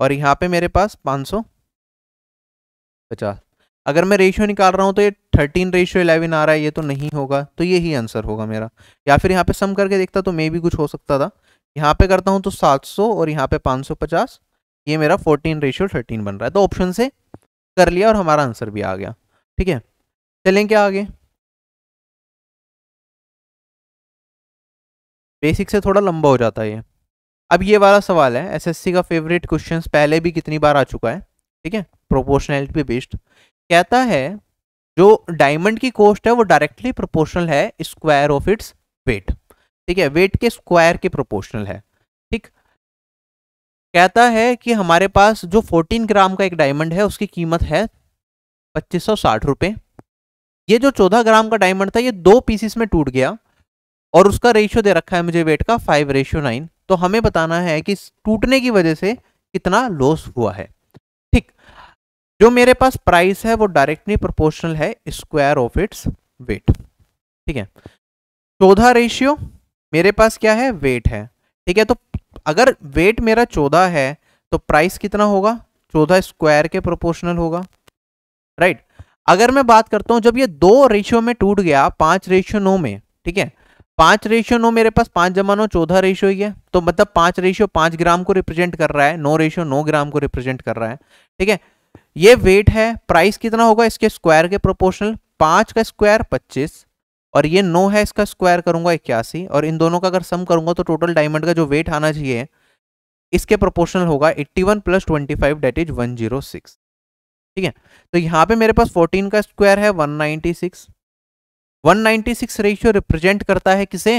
और यहाँ पे मेरे पास पाँच सौ पचास अगर मैं रेशियो निकाल रहा हूँ तो ये थर्टीन रेशियो इलेवन आ रहा है ये तो नहीं होगा तो ये ही आंसर होगा मेरा या फिर यहाँ पे सम करके देखता तो मे भी कुछ हो सकता था यहाँ पे करता हूँ तो सात सौ और यहाँ पे पचास ये मेरा फोर्टीन रेशियो थर्टीन बन रहा है तो ऑप्शन से कर लिया और हमारा आंसर भी आ गया ठीक है चलें क्या आगे बेसिक से थोड़ा लंबा हो जाता है ये अब ये वाला सवाल है एसएससी का फेवरेट क्वेश्चन पहले भी कितनी बार आ चुका है ठीक है प्रोपोर्शनैलिटी बेस्ड कहता है जो डायमंड की कॉस्ट है वो डायरेक्टली प्रोपोर्शनल है स्क्वायर ऑफ इट्स वेट ठीक है वेट के स्क्वायर के प्रोपोर्शनल है ठीक कहता है कि हमारे पास जो 14 ग्राम का एक डायमंड है उसकी कीमत है पच्चीस सौ साठ रुपये ये जो 14 ग्राम का डायमंड था ये दो पीसीस में टूट गया और उसका रेशियो दे रखा है मुझे वेट का फाइव रेशियो नाइन तो हमें बताना है कि टूटने की वजह से कितना लॉस हुआ है ठीक जो मेरे पास प्राइस है वो डायरेक्टली प्रोपोर्शनल है स्क्वायर ऑफ इट्स वेट ठीक है चौदह रेशियो मेरे पास क्या है वेट है ठीक है तो अगर वेट मेरा चौदह है तो प्राइस कितना होगा चौदह स्क्वायर के प्रोपोर्शनल होगा राइट अगर मैं बात करता हूं जब ये दो रेशियो में टूट गया पांच रेशियो नौ में ठीक है पांच रेशियो नो मेरे पास पांच जमा नो चौदह रेशियो ही है तो मतलब पांच रेशियो पांच ग्राम को रिप्रेजेंट कर रहा है नो रेशियो नो ग्राम को रिप्रेजेंट कर रहा है ठीक है ये वेट है प्राइस कितना होगा इसके स्क्वायर के प्रोपोर्शनल पांच का स्क्वायर पच्चीस और ये नो है इसका स्क्वायर करूंगा इक्यासी और इन दोनों का अगर सम करूंगा तो टोटल डायमंड का जो वेट आना चाहिए इसके प्रोपोर्शनल होगा eighty one plus twenty five that is one zero six ठीक है तो यहाँ पे मेरे पास फोर्टीन का स्क्वायर है सिक्स 196 रेशियो रिप्रेजेंट करता है किसे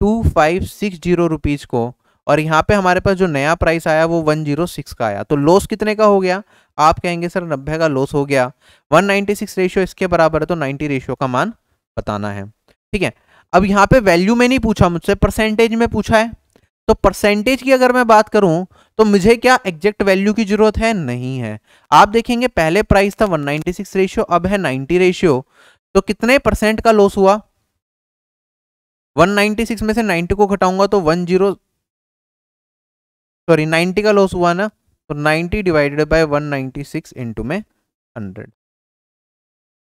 two five six zero rupees को और यहाँ पे हमारे पास जो नया प्राइस आया वो वन जीरो सिक्स का आया तो लॉस कितने का हो गया आप कहेंगे सर नब्बे का लॉस हो गया वन नाइन्टी सिक्स रेशियो इसके बराबर है तो नाइन्टी रेशियो का मान बताना है ठीक है अब यहाँ पे वैल्यू में नहीं पूछा मुझसे परसेंटेज में पूछा है तो परसेंटेज की अगर मैं बात करूं तो मुझे क्या एग्जैक्ट वैल्यू की जरूरत है नहीं है आप देखेंगे पहले प्राइस था 196 रेशियो अब है 90 रेशियो तो कितने परसेंट का लॉस हुआ 196 में से 90 को घटाऊंगा तो 10 सॉरी 90 का लॉस हुआ ना तो 90 डिवाइडेड बाय 196 इनटू में 100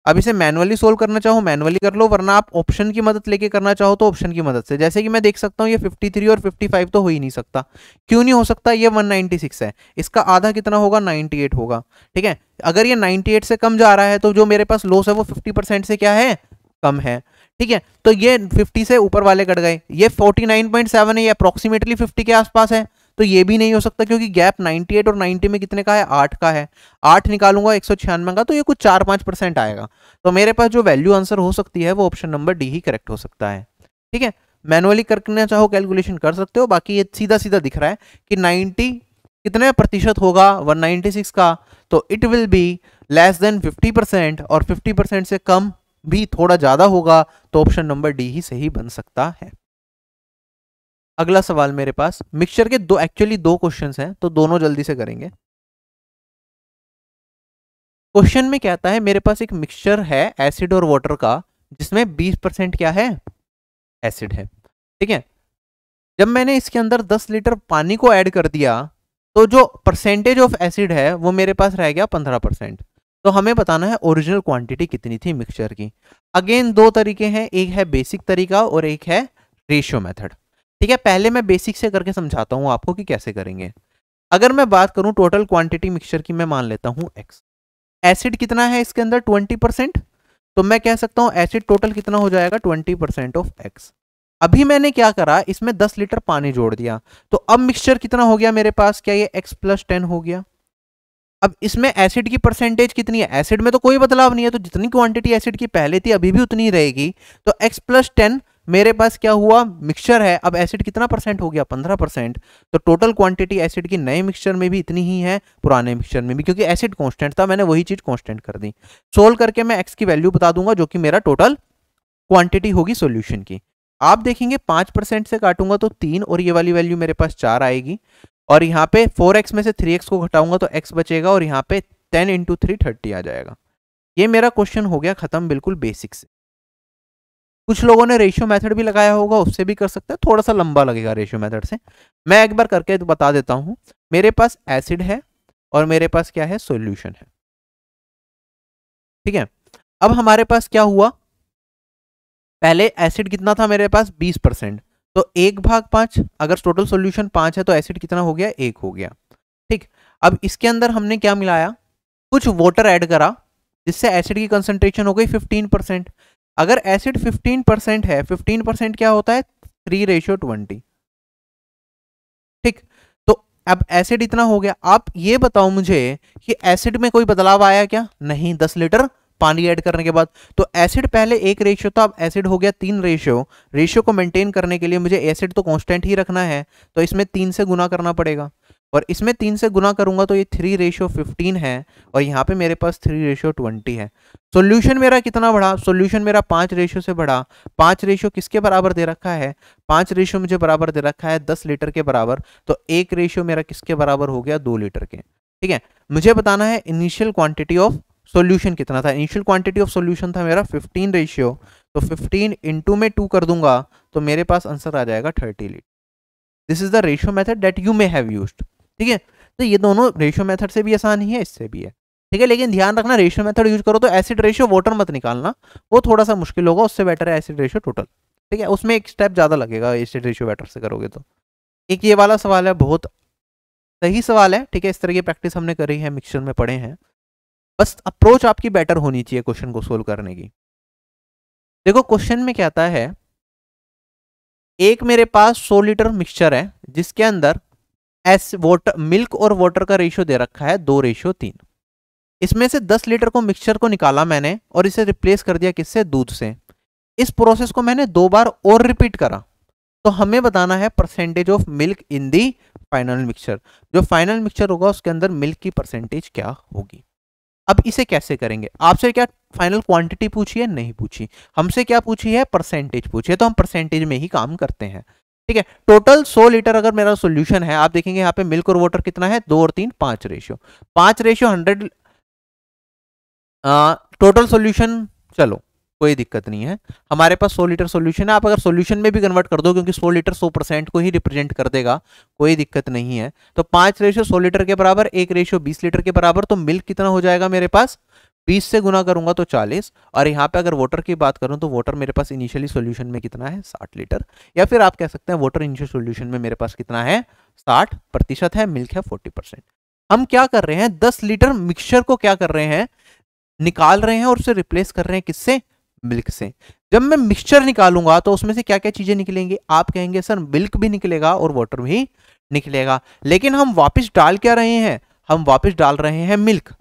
अब इसे मैनुअली सोल्व करना चाहो मैनुअली कर लो वरना आप ऑप्शन की मदद लेके करना चाहो तो ऑप्शन की मदद से जैसे कि मैं देख सकता हूँ ये 53 और 55 तो हो ही नहीं सकता क्यों नहीं हो सकता ये 196 है इसका आधा कितना होगा 98 होगा ठीक है अगर ये 98 से कम जा रहा है तो जो मेरे पास लॉस है वो 50 से क्या है कम है ठीक है तो ये 50 से ऊपर वाले कट गए ये 49.7 है ये अप्रोक्सीमेटली 50 के आसपास है तो ये भी नहीं हो सकता क्योंकि गैप 98 और 90 में कितने का है आठ का है आठ निकालूंगा एक का तो ये कुछ चार पाँच परसेंट आएगा तो मेरे पास जो वैल्यू आंसर हो सकती है वो ऑप्शन नंबर डी ही करेक्ट हो सकता है ठीक है मैनुअली करना चाहो कैलकुलेशन कर सकते हो बाकी ये सीधा सीधा दिख रहा है कि नाइन्टी कितने प्रतिशत होगा वन का तो it will be less than fifty percent और फिफ्टी परसेंट से कम भी थोड़ा ज़्यादा होगा तो ऑप्शन नंबर डी ही सही बन सकता है अगला सवाल मेरे पास मिक्सचर के दो एक्चुअली दो क्वेश्चन हैं तो दोनों जल्दी से करेंगे क्वेश्चन में कहता है मेरे पास एक मिक्सचर है एसिड और वाटर का जिसमें 20 परसेंट क्या है एसिड है ठीक है जब मैंने इसके अंदर 10 लीटर पानी को ऐड कर दिया तो जो परसेंटेज ऑफ एसिड है वो मेरे पास रह गया 15 परसेंट तो हमें बताना है ओरिजिनल क्वांटिटी कितनी थी मिक्सचर की अगेन दो तरीके हैं एक है बेसिक तरीका और एक है रेशियो मेथड ठीक है पहले मैं बेसिक से करके समझाता हूँ आपको कि कैसे करेंगे अगर मैं बात करूँ टोटल क्वांटिटी मिक्सचर की मैं मान लेता हूँ एक्स एसिड कितना है इसके अंदर ट्वेंटी परसेंट तो मैं कह सकता हूँ एसिड टोटल कितना हो जाएगा ट्वेंटी परसेंट ऑफ एक्स अभी मैंने क्या करा इसमें दस लीटर पानी जोड़ दिया तो अब मिक्सचर कितना हो गया मेरे पास क्या ये एक्स प्लस टेन हो गया अब इसमें एसिड की परसेंटेज कितनी है एसिड में तो कोई बदलाव नहीं है तो जितनी क्वांटिटी एसिड की पहले थी अभी भी उतनी रहेगी तो एक्स प्लस टेन मेरे पास क्या हुआ मिक्सचर है अब एसिड कितना परसेंट हो गया पंद्रह परसेंट तो टोटल क्वांटिटी एसिड की नए मिक्सचर में भी इतनी ही है पुराने मिक्सचर में भी क्योंकि एसिड कॉन्स्टेंट था मैंने वही चीज़ कॉन्स्टेंट कर दी सोल्व करके मैं एक्स की वैल्यू बता दूंगा जो कि मेरा टोटल क्वांटिटी होगी सोल्यूशन की आप देखेंगे पांच परसेंट से काटूंगा तो तीन और ये वाली वैल्यू मेरे पास चार आएगी और यहाँ पे फोर एक्स में से थ्री एक्स को घटाऊंगा तो एक्स बचेगा और यहाँ पे टेन इंटू थ्री थर्टी आ जाएगा ये मेरा क्वेश्चन हो गया ख़त्म बिल्कुल बेसिक से कुछ लोगों ने रेशियो मेथड भी लगाया होगा उससे भी कर सकते हैं थोड़ा सा लंबा लगेगा रेशियो मेथड से मैं एक बार करके बता देता हूँ मेरे पास एसिड है और मेरे पास क्या है सोल्यूशन है ठीक है अब हमारे पास क्या हुआ पहले एसिड कितना था मेरे पास बीस परसेंट तो एक भाग पांच अगर टोटल सोल्यूशन पांच है तो एसिड कितना हो गया एक हो गया ठीक अब इसके अंदर हमने क्या मिलाया कुछ वाटर ऐड करा जिससे एसिड की कंसंट्रेशन हो गई 15 परसेंट अगर एसिड 15 परसेंट है 15 परसेंट क्या होता है थ्री रेशियो ट्वेंटी ठीक तो अब एसिड इतना हो गया आप ये बताओ मुझे कि एसिड में कोई बदलाव आया क्या नहीं दस लीटर पानी ऐड करने के बाद तो एसिड पहले एक रेशियो था अब एसिड हो गया तीन रेशियो रेशियो को मेंटेन करने के लिए मुझे एसिड तो कांस्टेंट ही रखना है तो इसमें तीन से गुना करना पड़ेगा और इसमें तीन से गुना करूंगा तो ये थ्री रेशियो फिफ्टीन है और यहाँ पे मेरे पास थ्री रेशियो ट्वेंटी है सॉल्यूशन मेरा कितना बढ़ा सॉल्यूशन मेरा पाँच रेशियो से बढ़ा पाँच रेशियो किसके बराबर दे रखा है पाँच रेशियो मुझे बराबर दे रखा है दस लीटर के बराबर तो एक रेशियो मेरा किसके बराबर हो गया दो लीटर के ठीक है मुझे बताना है इनिशियल क्वांटिटी ऑफ सोल्यूशन कितना था इनिशियल क्वांटिटी ऑफ सोल्यूशन था मेरा फिफ्टीन रेशियो तो फिफ्टीन इंटू में टू कर दूंगा तो मेरे पास आंसर आ जाएगा thirty litre this is the ratio method that you may have used ठीक है तो ये दोनों रेशियो मेथड से भी आसान ही है इससे भी है ठीक है लेकिन ध्यान रखना रेशियो मेथड यूज करो तो एसिड रेशियो वाटर मत निकालना वो थोड़ा सा मुश्किल होगा उससे बेटर है एसिड रेशियो टोटल ठीक है उसमें एक स्टेप ज़्यादा लगेगा एसिड रेशियो बेटर से करोगे तो एक ये वाला सवाल है बहुत सही सवाल है ठीक है इस तरह की प्रैक्टिस हमने करी है मिक्सचर में पढ़े हैं बस अप्रोच आपकी बेटर होनी चाहिए क्वेश्चन को सोल्व करने की देखो क्वेश्चन में कहता है एक मेरे पास सौ लीटर मिक्सचर है जिसके अंदर एस वोट मिल्क और वाटर का रेशियो दे रखा है दो रेशियो तीन इसमें से दस लीटर को मिक्सचर को निकाला मैंने और इसे रिप्लेस कर दिया किससे दूध से इस प्रोसेस को मैंने दो बार और रिपीट करा तो हमें बताना है percentage of milk in the final mixture जो फाइनल मिक्सचर होगा उसके अंदर मिल्क की परसेंटेज क्या होगी अब इसे कैसे करेंगे आपसे क्या फाइनल क्वांटिटी पूछी है नहीं पूछी हमसे क्या पूछी है परसेंटेज पूछी है तो हम परसेंटेज में ही काम करते हैं ठीक है टोटल 100 लीटर अगर मेरा सोल्यूशन है आप देखेंगे यहाँ पे मिल्क और वाटर कितना है दो और तीन पांच रेशियो पांच रेशियो हंड्रेड टोटल सोल्यूशन चलो कोई दिक्कत नहीं है हमारे पास 100 लीटर सोल्यूशन है आप अगर सोल्यूशन में भी कन्वर्ट कर दो क्योंकि 100 लीटर 100 परसेंट को ही रिप्रेजेंट कर देगा कोई दिक्कत नहीं है तो पांच रेशियो 100 लीटर के बराबर एक रेशियो 20 लीटर के बराबर तो मिल्क कितना हो जाएगा मेरे पास बीस से गुना करूंगा तो चालीस और यहाँ पे अगर वोटर की बात करूँ तो वोटर मेरे पास इनिशियली सोल्यूशन में कितना है साठ लीटर या फिर आप कह सकते हैं वोटर इनिशियल सोल्यूशन में मेरे पास कितना है साठ प्रतिशत है मिल्क है फोर्टी परसेंट हम क्या कर रहे हैं दस लीटर मिक्सचर को क्या कर रहे हैं निकाल रहे हैं और उसे रिप्लेस कर रहे हैं किससे मिल्क से जब मैं मिक्सचर निकालूंगा तो उसमें से क्या क्या चीजें निकलेंगी आप कहेंगे सर मिल्क भी निकलेगा और वाटर भी निकलेगा लेकिन हम वापस डाल क्या रहे हैं हम वापस डाल रहे हैं मिल्क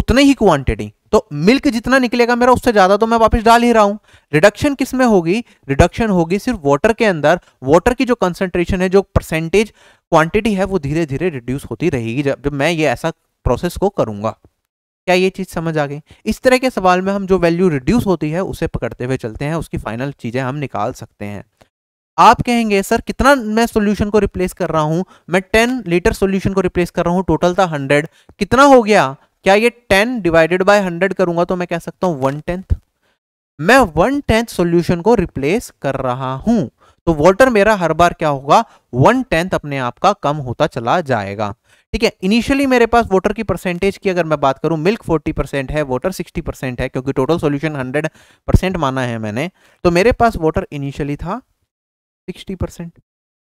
उतने ही क्वांटिटी तो मिल्क जितना निकलेगा मेरा उससे ज़्यादा तो मैं वापस डाल ही रहा हूं रिडक्शन किस में होगी रिडक्शन होगी सिर्फ वाटर के अंदर वाटर की जो कंसेंट्रेशन है जो परसेंटेज क्वांटिटी है वो धीरे धीरे रिड्यूस होती रहेगी जब जब मैं ये ऐसा प्रोसेस को करूंगा क्या ये चीज़ समझ आ गई इस तरह के सवाल में हम जो वैल्यू रिड्यूस होती है उसे पकड़ते हुए चलते हैं उसकी फाइनल चीज़ें हम निकाल सकते हैं आप कहेंगे सर कितना मैं सॉल्यूशन को रिप्लेस कर रहा हूं मैं 10 लीटर सॉल्यूशन को रिप्लेस कर रहा हूँ टोटल था 100 कितना हो गया क्या ये टेन डिवाइडेड बाय हंड्रेड करूंगा तो मैं कह सकता हूं वन टेंथ मैं वन टेंथ सोल्यूशन को रिप्लेस कर रहा हूं तो वाटर मेरा हर बार क्या होगा वन टेंथ अपने आप का कम होता चला जाएगा ठीक है इनिशियली मेरे पास वाटर की परसेंटेज की अगर मैं बात करूं मिल्क 40 परसेंट है वाटर 60 परसेंट है क्योंकि टोटल सॉल्यूशन 100 परसेंट माना है मैंने तो मेरे पास वाटर इनिशियली था परसेंट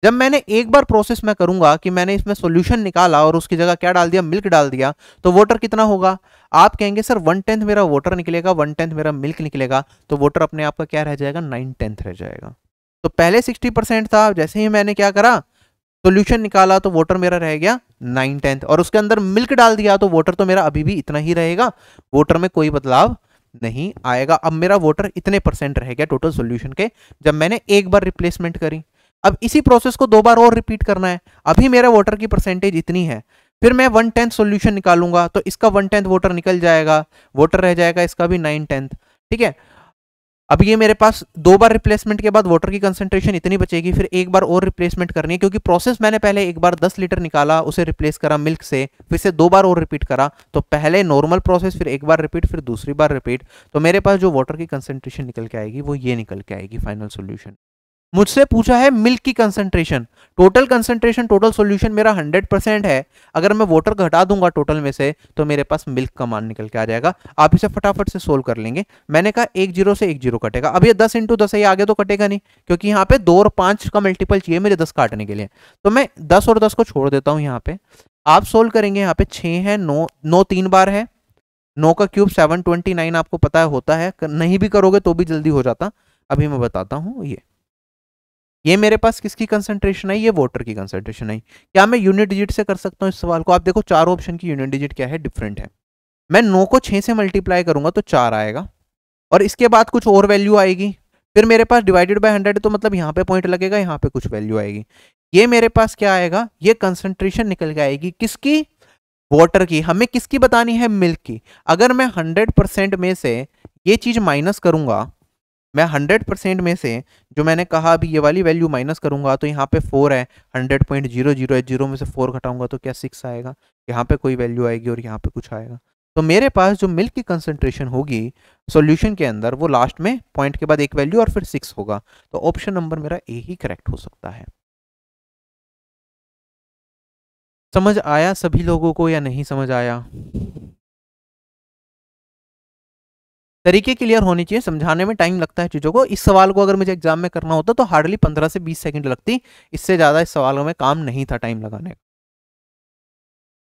जब मैंने एक बार प्रोसेस में करूंगा कि मैंने इसमें सोल्यूशन निकाला और उसकी जगह क्या डाल दिया मिल्क डाल दिया तो वोटर कितना होगा आप कहेंगे सर वन टेंथ मेरा वोटर निकलेगा वन टेंथ मेरा मिल्क निकलेगा तो वोटर अपने आप का क्या रह जाएगा नाइन टेंथ रह जाएगा तो पहले सिक्सटी परसेंट था जैसे ही मैंने क्या करा सोल्यूशन निकाला तो वोटर मेरा रह गया नाइन टेंथ और उसके अंदर मिल्क डाल दिया तो वोटर तो मेरा अभी भी इतना ही रहेगा वोटर में कोई बदलाव नहीं आएगा अब मेरा वोटर इतने परसेंट रह गया टोटल सोल्यूशन के जब मैंने एक बार रिप्लेसमेंट करी अब इसी प्रोसेस को दो बार और रिपीट करना है अभी मेरा वोटर की परसेंटेज इतनी है फिर मैं वन टेंथ सोल्यूशन निकालूंगा तो इसका वन टेंथ वोटर निकल जाएगा वोटर रह जाएगा इसका भी नाइन टेंथ ठीक है अब ये मेरे पास दो बार रिप्लेसमेंट के बाद वाटर की कंसंट्रेशन इतनी बचेगी फिर एक बार और रिप्लेसमेंट करनी है क्योंकि प्रोसेस मैंने पहले एक बार 10 लीटर निकाला उसे रिप्लेस करा मिल्क से फिर से दो बार और रिपीट करा तो पहले नॉर्मल प्रोसेस फिर एक बार रिपीट फिर दूसरी बार रिपीट तो मेरे पास जो वाटर की कंसेंट्रेशन निकल के आएगी वो ये निकल के आएगी फाइनल सोल्यूशन मुझसे पूछा है मिल्क की concentration total concentration total solution मेरा 100 परसेंट है अगर मैं वाटर घटा दूंगा टोटल में से तो मेरे पास मिल्क का मान निकल के आ जाएगा आप इसे फटाफट से सोल्व कर लेंगे मैंने कहा एक जीरो से एक जीरो कटेगा अब ये दस इंटू दस है आगे तो कटेगा नहीं क्योंकि यहाँ पे दो और पांच का मल्टीपल चाहिए मेरे दस काटने के लिए तो मैं दस और दस को छोड़ देता हूँ यहाँ पे आप सोल्व करेंगे यहाँ पे छः है नौ नौ तीन बार है नौ का क्यूब सेवन ट्वेंटी नाइन आपको पता है होता है नहीं भी करोगे तो भी जल्दी हो जाता अभी मैं बताता हूँ ये ये मेरे पास किसकी कंसंट्रेशन आई ये वोटर की कंसंट्रेशन आई क्या मैं यूनिट डिजिट से कर सकता हूँ इस सवाल को आप देखो चार ऑप्शन की यूनिट डिजिट क्या है डिफरेंट है मैं नौ को छः से मल्टीप्लाई करूंगा तो चार आएगा और इसके बाद कुछ और वैल्यू आएगी फिर मेरे पास डिवाइडेड बाय हंड्रेड तो मतलब यहाँ पे पॉइंट लगेगा यहाँ पे कुछ वैल्यू आएगी ये मेरे पास क्या आएगा ये कंसनट्रेशन निकल के आएगी किसकी वाटर की हमें किसकी बतानी है मिल्क की अगर मैं हंड्रेड परसेंट में से ये चीज़ माइनस करूंगा मैं हंड्रेड परसेंट में से जो मैंने कहा अभी ये वाली वैल्यू माइनस करूंगा तो यहाँ पे फोर है हंड्रेड पॉइंट जीरो जीरो है जीरो में से फोर घटाऊंगा तो क्या सिक्स आएगा यहाँ पे कोई वैल्यू आएगी और यहाँ पे कुछ आएगा तो मेरे पास जो मिल्क की कंसनट्रेशन होगी सॉल्यूशन के अंदर वो लास्ट में पॉइंट के बाद एक वैल्यू और फिर सिक्स होगा तो ऑप्शन नंबर मेरा ए ही करेक्ट हो सकता है समझ आया सभी लोगों को या नहीं समझ आया तरीके क्लियर होने चाहिए समझाने में टाइम लगता है चीज़ों को इस सवाल को अगर मुझे एग्जाम में करना होता तो हार्डली पंद्रह से बीस सेकेंड लगती इससे ज़्यादा इस सवालों में काम नहीं था टाइम लगाने का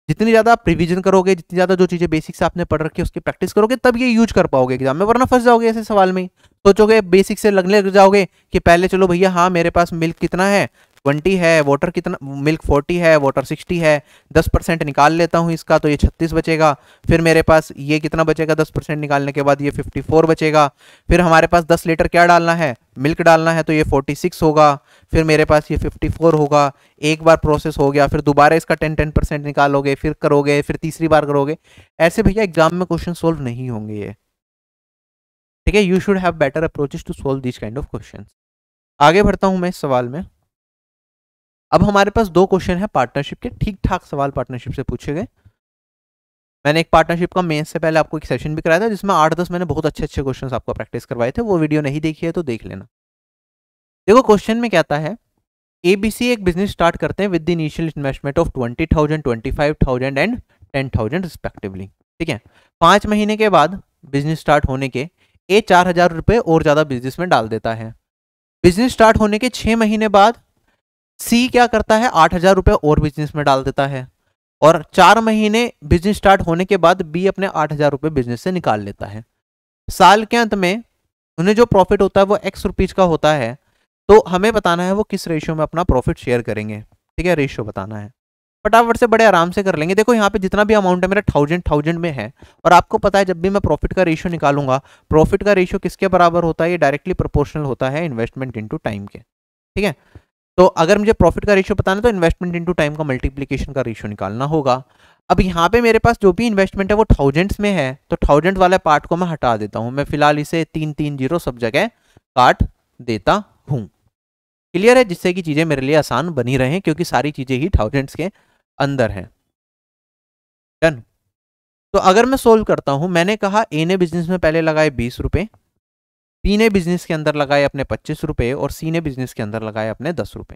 जितनी ज़्यादा आप रिविजन करोगे जितनी ज़्यादा जो चीज़ें बेसिक्स आपने पढ़ रखी है उसकी प्रैक्टिस करोगे तब ये यूज कर पाओगे एग्जाम में वरना फंस जाओगे ऐसे सवाल में सोचोगे बेसिक से लगने लग जाओगे कि पहले चलो भैया हाँ मेरे पास मिल्क कितना है ट्वेंटी है वाटर कितना मिल्क फोर्टी है वाटर सिक्सटी है दस परसेंट निकाल लेता हूँ इसका तो ये छत्तीस बचेगा फिर मेरे पास ये कितना बचेगा दस परसेंट निकालने के बाद ये फिफ्टी फोर बचेगा फिर हमारे पास दस लीटर क्या डालना है मिल्क डालना है तो ये फोर्टी सिक्स होगा फिर मेरे पास ये फिफ्टी फोर होगा एक बार प्रोसेस हो गया फिर दोबारा इसका टेन टेन परसेंट निकालोगे फिर करोगे फिर तीसरी बार करोगे ऐसे भैया एग्जाम में क्वेश्चन सोल्व नहीं होंगे ये ठीक है you should have better approaches to solve this kind of question आगे बढ़ता हूँ मैं इस सवाल में अब हमारे पास दो क्वेश्चन है पार्टनरशिप के ठीक ठाक सवाल पार्टनरशिप से पूछे गए मैंने एक पार्टनरशिप का मेन से पहले आपको एक सेशन भी कराया था जिसमें आठ दस मैंने बहुत अच्छे अच्छे क्वेश्चन आपको प्रैक्टिस करवाए थे वो वीडियो नहीं देखी है तो देख लेना देखो क्वेश्चन में क्या है ए बी सी एक बिजनेस स्टार्ट करते हैं with the initial investment of twenty thousand twenty five thousand and ten thousand respectively ठीक है पांच महीने के बाद बिजनेस स्टार्ट होने के ए चार हजार रुपए और ज़्यादा बिजनेस में डाल देता है बिजनेस स्टार्ट होने के छह महीने बाद सी क्या करता है आठ हजार रुपये और बिजनेस में डाल देता है और चार महीने बिजनेस स्टार्ट होने के बाद बी अपने आठ हजार रुपये बिजनेस से निकाल लेता है साल के अंत में उन्हें जो प्रॉफिट होता है वो एक्स रुपीज का होता है तो हमें बताना है वो किस रेशियो में अपना प्रॉफिट शेयर करेंगे ठीक है रेशियो बताना है फटाफट से बड़े आराम से कर लेंगे देखो यहाँ पे जितना भी अमाउंट है मेरा थाउजेंड थाउजेंड में है और आपको पता है जब भी मैं प्रॉफिट का रेशियो निकालूंगा प्रॉफिट का रेशियो किसके बराबर होता है ये डायरेक्टली प्रोपोर्शनल होता है इन्वेस्टमेंट इनटू टाइम के ठीक है तो अगर मुझे प्रॉफिट का रेशियो बताना तो इन्वेस्टमेंट इनटू टाइम का मल्टीप्लीकेशन का रेशियो निकालना होगा अब यहाँ पे मेरे पास जो भी इन्वेस्टमेंट है वो थाउजेंड्स में है तो थाउजेंड वाले पार्ट को मैं हटा देता हूँ मैं फिलहाल इसे तीन तीन जीरो सब जगह काट देता हूँ क्लियर है जिससे कि चीज़ें मेरे लिए आसान बनी रहें क्योंकि सारी चीज़ें ही थाउजेंड्स के अंदर हैं डन तो अगर मैं सोल्व करता हूँ मैंने कहा ए ने बिजनेस में पहले लगाए बीस रुपये पी ने बिजनेस के अंदर लगाए अपने पच्चीस रुपए और सी ने बिजनेस के अंदर लगाए अपने दस रुपए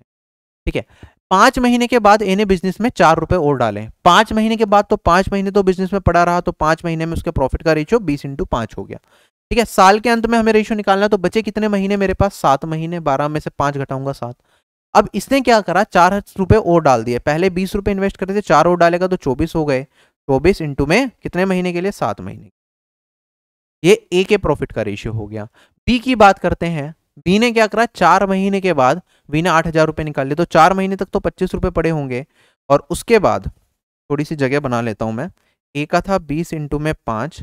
ठीक है पांच महीने के बाद ए ने बिजनेस में चार रुपए और डाले पांच महीने के बाद तो पांच महीने तो बिजनेस में पड़ा रहा तो पांच महीने में उसके प्रॉफिट का रेशियो बीस इंटू पांच हो गया ठीक है साल के अंत में हमें रेशियो निकालना तो बचे कितने महीने मेरे पास सात महीने बारह में से पांच घटाऊंगा सात अब इसने क्या करा चार रुपए और डाल दिए पहले बीस रुपए इन्वेस्ट करते थे चार और डालेगा तो चौबीस हो गए चौबीस इंटू में कितने महीने के लिए सात महीने ये ए के प्रॉफिट का रेशियो हो गया बी की बात करते हैं बी ने क्या करा चार महीने के बाद बी ने आठ हज़ार रुपये निकाले तो चार महीने तक तो पच्चीस रुपये पड़े होंगे और उसके बाद थोड़ी सी जगह बना लेता हूं मैं ए का था बीस इंटू में पाँच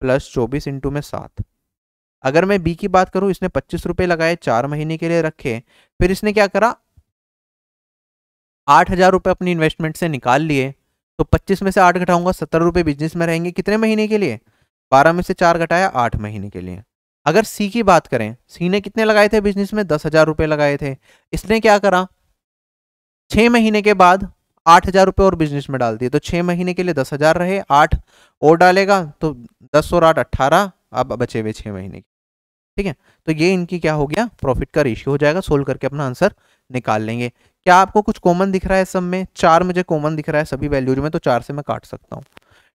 प्लस चौबीस इंटू में सात अगर मैं बी की बात करूँ इसने पच्चीस रुपये लगाए चार महीने के लिए रखे फिर इसने क्या करा आठ हज़ार रुपये अपनी इन्वेस्टमेंट से निकाल लिए तो पच्चीस में से आठ घटाऊंगा सत्तर रुपये बिजनेस में रहेंगे कितने महीने के लिए बारह में से चार घटाया आठ महीने के लिए अगर सी की बात करें सी ने कितने लगाए थे बिजनेस में दस हजार रुपये लगाए थे इसने क्या करा छः महीने के बाद आठ हजार रुपये और बिजनेस में डाल दिए तो छः महीने के लिए दस हजार रहे आठ और डालेगा तो दस और आठ अट्ठारह अब बचे हुए छः महीने के ठीक है तो ये इनकी क्या हो गया प्रॉफिट का रेशियो हो जाएगा सोल्व करके अपना आंसर निकाल लेंगे क्या आपको कुछ कॉमन दिख रहा है सब में चार मुझे कॉमन दिख रहा है सभी वैल्यूज में तो चार से मैं काट सकता हूँ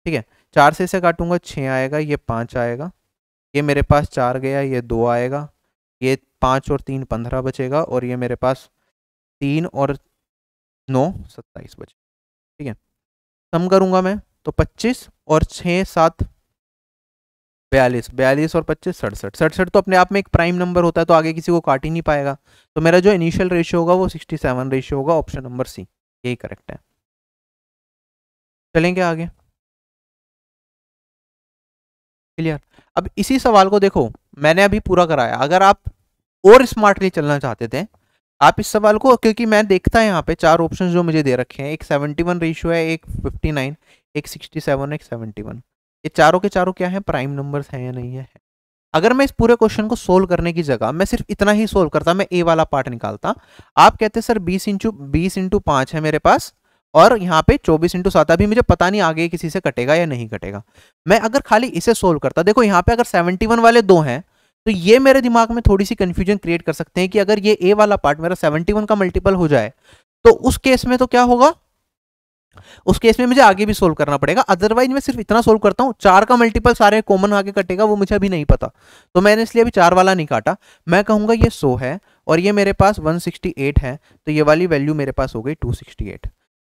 ठीक है चार से इसे काटूंगा छः आएगा ये पाँच आएगा ये मेरे पास चार गया ये दो आएगा ये पाँच और तीन पंद्रह बचेगा और ये मेरे पास तीन और नौ सत्ताईस बचे ठीक है सम करूँगा मैं तो पच्चीस और छः सात बयालीस बयालीस और पच्चीस सड़सठ सड़सठ तो अपने आप में एक प्राइम नंबर होता है तो आगे किसी को काट ही नहीं पाएगा तो मेरा जो इनिशियल रेशियो होगा वो सिक्सटी सेवन रेशियो होगा ऑप्शन नंबर सी यही करेक्ट है चलेंगे आगे क्लियर अब इसी सवाल को देखो मैंने अभी पूरा कराया अगर आप और स्मार्टली चलना चाहते थे आप इस सवाल को क्योंकि मैं देखता है यहाँ पे चार ऑप्शन जो मुझे दे रखे हैं एक सेवेंटी वन रेशियो है एक फिफ्टी नाइन एक सिक्सटी सेवन एक सेवेंटी वन ये चारों के चारों क्या है प्राइम नंबर्स हैं या नहीं है अगर मैं इस पूरे क्वेश्चन को सोल्व करने की जगह मैं सिर्फ इतना ही सोल्व करता मैं ए वाला पार्ट निकालता आप कहते सर बीस इंचू बीस इंटू पाँच है मेरे पास और यहाँ पे चौबीस इंटू सात अभी मुझे पता नहीं आगे किसी से कटेगा या नहीं कटेगा मैं अगर खाली इसे सोल्व करता देखो यहाँ पे अगर सेवेंटी वन वाले दो हैं तो ये मेरे दिमाग में थोड़ी सी कन्फ्यूजन क्रिएट कर सकते हैं कि अगर ये ए वाला पार्ट मेरा 71 वन का मल्टीपल हो जाए तो उस केस में तो क्या होगा उस केस में मुझे आगे भी सोल्व करना पड़ेगा अदरवाइज मैं सिर्फ इतना सोल्व करता हूँ चार का मल्टीपल सारे कॉमन आगे कटेगा वो मुझे अभी नहीं पता तो मैंने इसलिए अभी चार वाला नहीं काटा मैं कहूँगा ये सो है और ये मेरे पास वन है तो ये वाली वैल्यू मेरे पास हो गई टू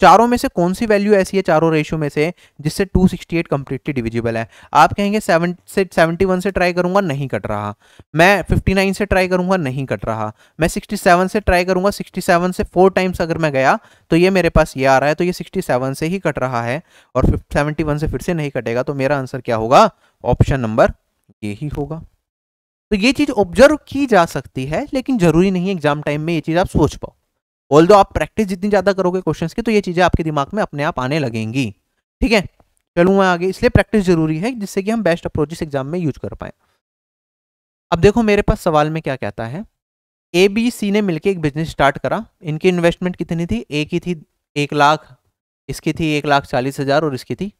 चारों में से कौन सी वैल्यू ऐसी है चारों रेशियो में से जिससे 268 कंप्लीटली डिविजिबल है आप कहेंगे सेवन से 71 से ट्राई करूंगा नहीं कट रहा मैं 59 से ट्राई करूंगा नहीं कट रहा मैं 67 से ट्राई करूंगा 67 से फोर टाइम्स अगर मैं गया तो ये मेरे पास ये आ रहा है तो ये 67 से ही कट रहा है और 71 से फिर से नहीं कटेगा तो मेरा आंसर क्या होगा ऑप्शन नंबर ये ही होगा तो ये चीज़ ऑब्जर्व की जा सकती है लेकिन ज़रूरी नहीं एग्जाम टाइम में ये चीज़ आप सोच पाओ ऑल आप प्रैक्टिस जितनी ज़्यादा करोगे क्वेश्चन की तो ये चीज़ें आपके दिमाग में अपने आप आने लगेंगी ठीक है चलूँ मैं आगे इसलिए प्रैक्टिस जरूरी है जिससे कि हम बेस्ट अप्रोच इस एग्जाम में यूज कर पाएँ अब देखो मेरे पास सवाल में क्या कहता है ए बी सी ने मिलकर एक बिजनेस स्टार्ट करा इनकी इन्वेस्टमेंट कितनी थी ए की थी एक लाख इसकी थी एक लाख चालीस हज़ार और इसकी थी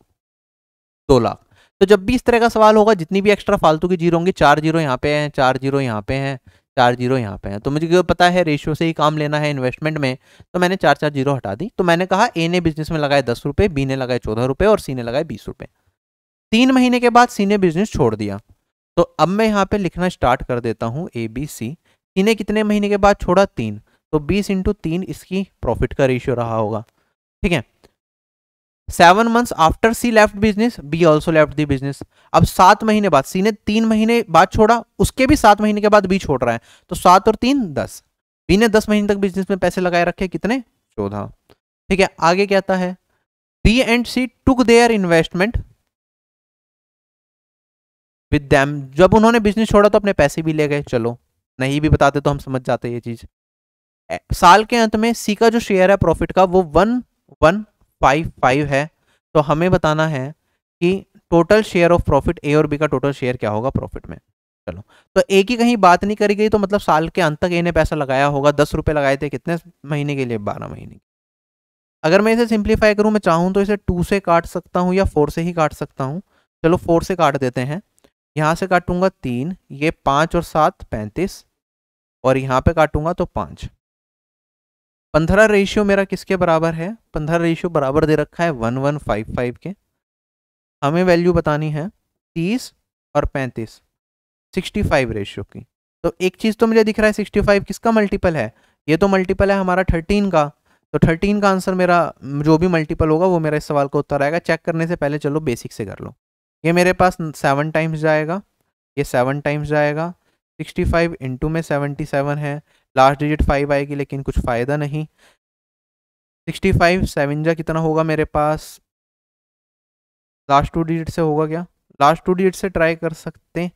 दो लाख तो जब भी इस तरह का सवाल होगा जितनी भी एक्स्ट्रा फालतू की जीरो होंगी चार जीरो यहाँ पे हैं चार जीरो यहाँ पे हैं चार जीरो यहाँ पे हैं तो मुझे पता है रेशियो से ही काम लेना है इन्वेस्टमेंट में तो मैंने चार चार जीरो हटा दी तो मैंने कहा ए ने बिजनेस में लगाए दस रुपये बी ने लगाए चौदह रुपये और सी ने लगाए बीस रुपये तीन महीने के बाद सी ने बिजनेस छोड़ दिया तो अब मैं यहाँ पे लिखना स्टार्ट कर देता हूँ ए बी सी सी ने कितने महीने के बाद छोड़ा तीन तो बीस इंटू तीन इसकी प्रॉफिट का रेशियो रहा होगा ठीक है seven months after C left business B also left the business अब सात महीने बाद सी ने तीन महीने बाद छोड़ा उसके भी सात महीने के बाद बी छोड़ रहा है तो सात और तीन दस बी ने दस महीने तक बिजनेस में पैसे लगाए रखे कितने चौदह ठीक है आगे क्या है B and C took their investment with them जब उन्होंने बिजनेस छोड़ा तो अपने पैसे भी ले गए चलो नहीं भी बताते तो हम समझ जाते ये चीज साल के अंत में सी का जो शेयर है प्रॉफिट का वो वन वन फाइव फाइव है तो हमें बताना है कि total share of profit A और बी का टोटल शेयर क्या होगा प्रॉफिट में चलो तो ए की कहीं बात नहीं करी गई तो मतलब साल के अंत तक ए ने पैसा लगाया होगा दस रुपये लगाए थे कितने महीने के लिए बारह महीने अगर मैं इसे सिंप्लीफाई करूँ मैं चाहूँ तो इसे टू से काट सकता हूँ या फोर से ही काट सकता हूँ चलो फोर से काट देते हैं यहाँ से काटूंगा तीन ये पाँच और सात पैंतीस और यहाँ पे काटूंगा तो पाँच पंद्रह रेशियो मेरा किसके बराबर है पंद्रह रेशियो बराबर दे रखा है वन वन फाइव फाइव के हमें वैल्यू बतानी है तीस और पैंतीस सिक्सटी फाइव रेशियो की तो एक चीज़ तो मुझे दिख रहा है सिक्सटी फाइव किसका मल्टीपल है ये तो मल्टीपल है हमारा थर्टीन का तो थर्टीन का आंसर मेरा जो भी मल्टीपल होगा वो मेरा इस सवाल का उत्तर आएगा चेक करने से पहले चलो बेसिक से कर लो ये मेरे पास सेवन टाइम्स जाएगा ये सेवन टाइम्स जाएगा सिक्सटी फाइव इंटू में सेवेंटी सेवन है लास्ट डिजिट फाइव आएगी लेकिन कुछ फ़ायदा नहीं सिक्सटी फाइव सेवनजा कितना होगा मेरे पास लास्ट टू डिजिट से होगा क्या लास्ट टू डिजिट से ट्राई कर सकते हैं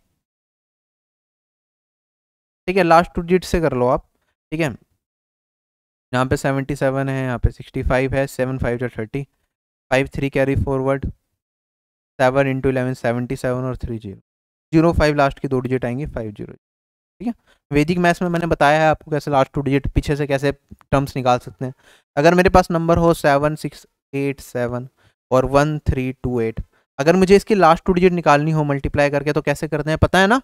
ठीक है लास्ट टू डिजिट से कर लो आप ठीक है यहाँ पे सेवेंटी सेवन है यहाँ पे सिक्सटी फाइव है सेवन फाइव या thirty five three carry forward seven into eleven seventy seven और three zero zero five last की दो डिजिट आएंगी फाइव जीरो ठीक है वैदिक मैथ्स में मैंने बताया है आपको कैसे लास्ट टू डिजिट पीछे से कैसे टर्म्स निकाल सकते हैं अगर मेरे पास नंबर हो सेवन सिक्स एट सेवन और वन थ्री टू एट अगर मुझे इसकी लास्ट टू डिजिट निकालनी हो मल्टीप्लाई करके तो कैसे करते हैं पता है ना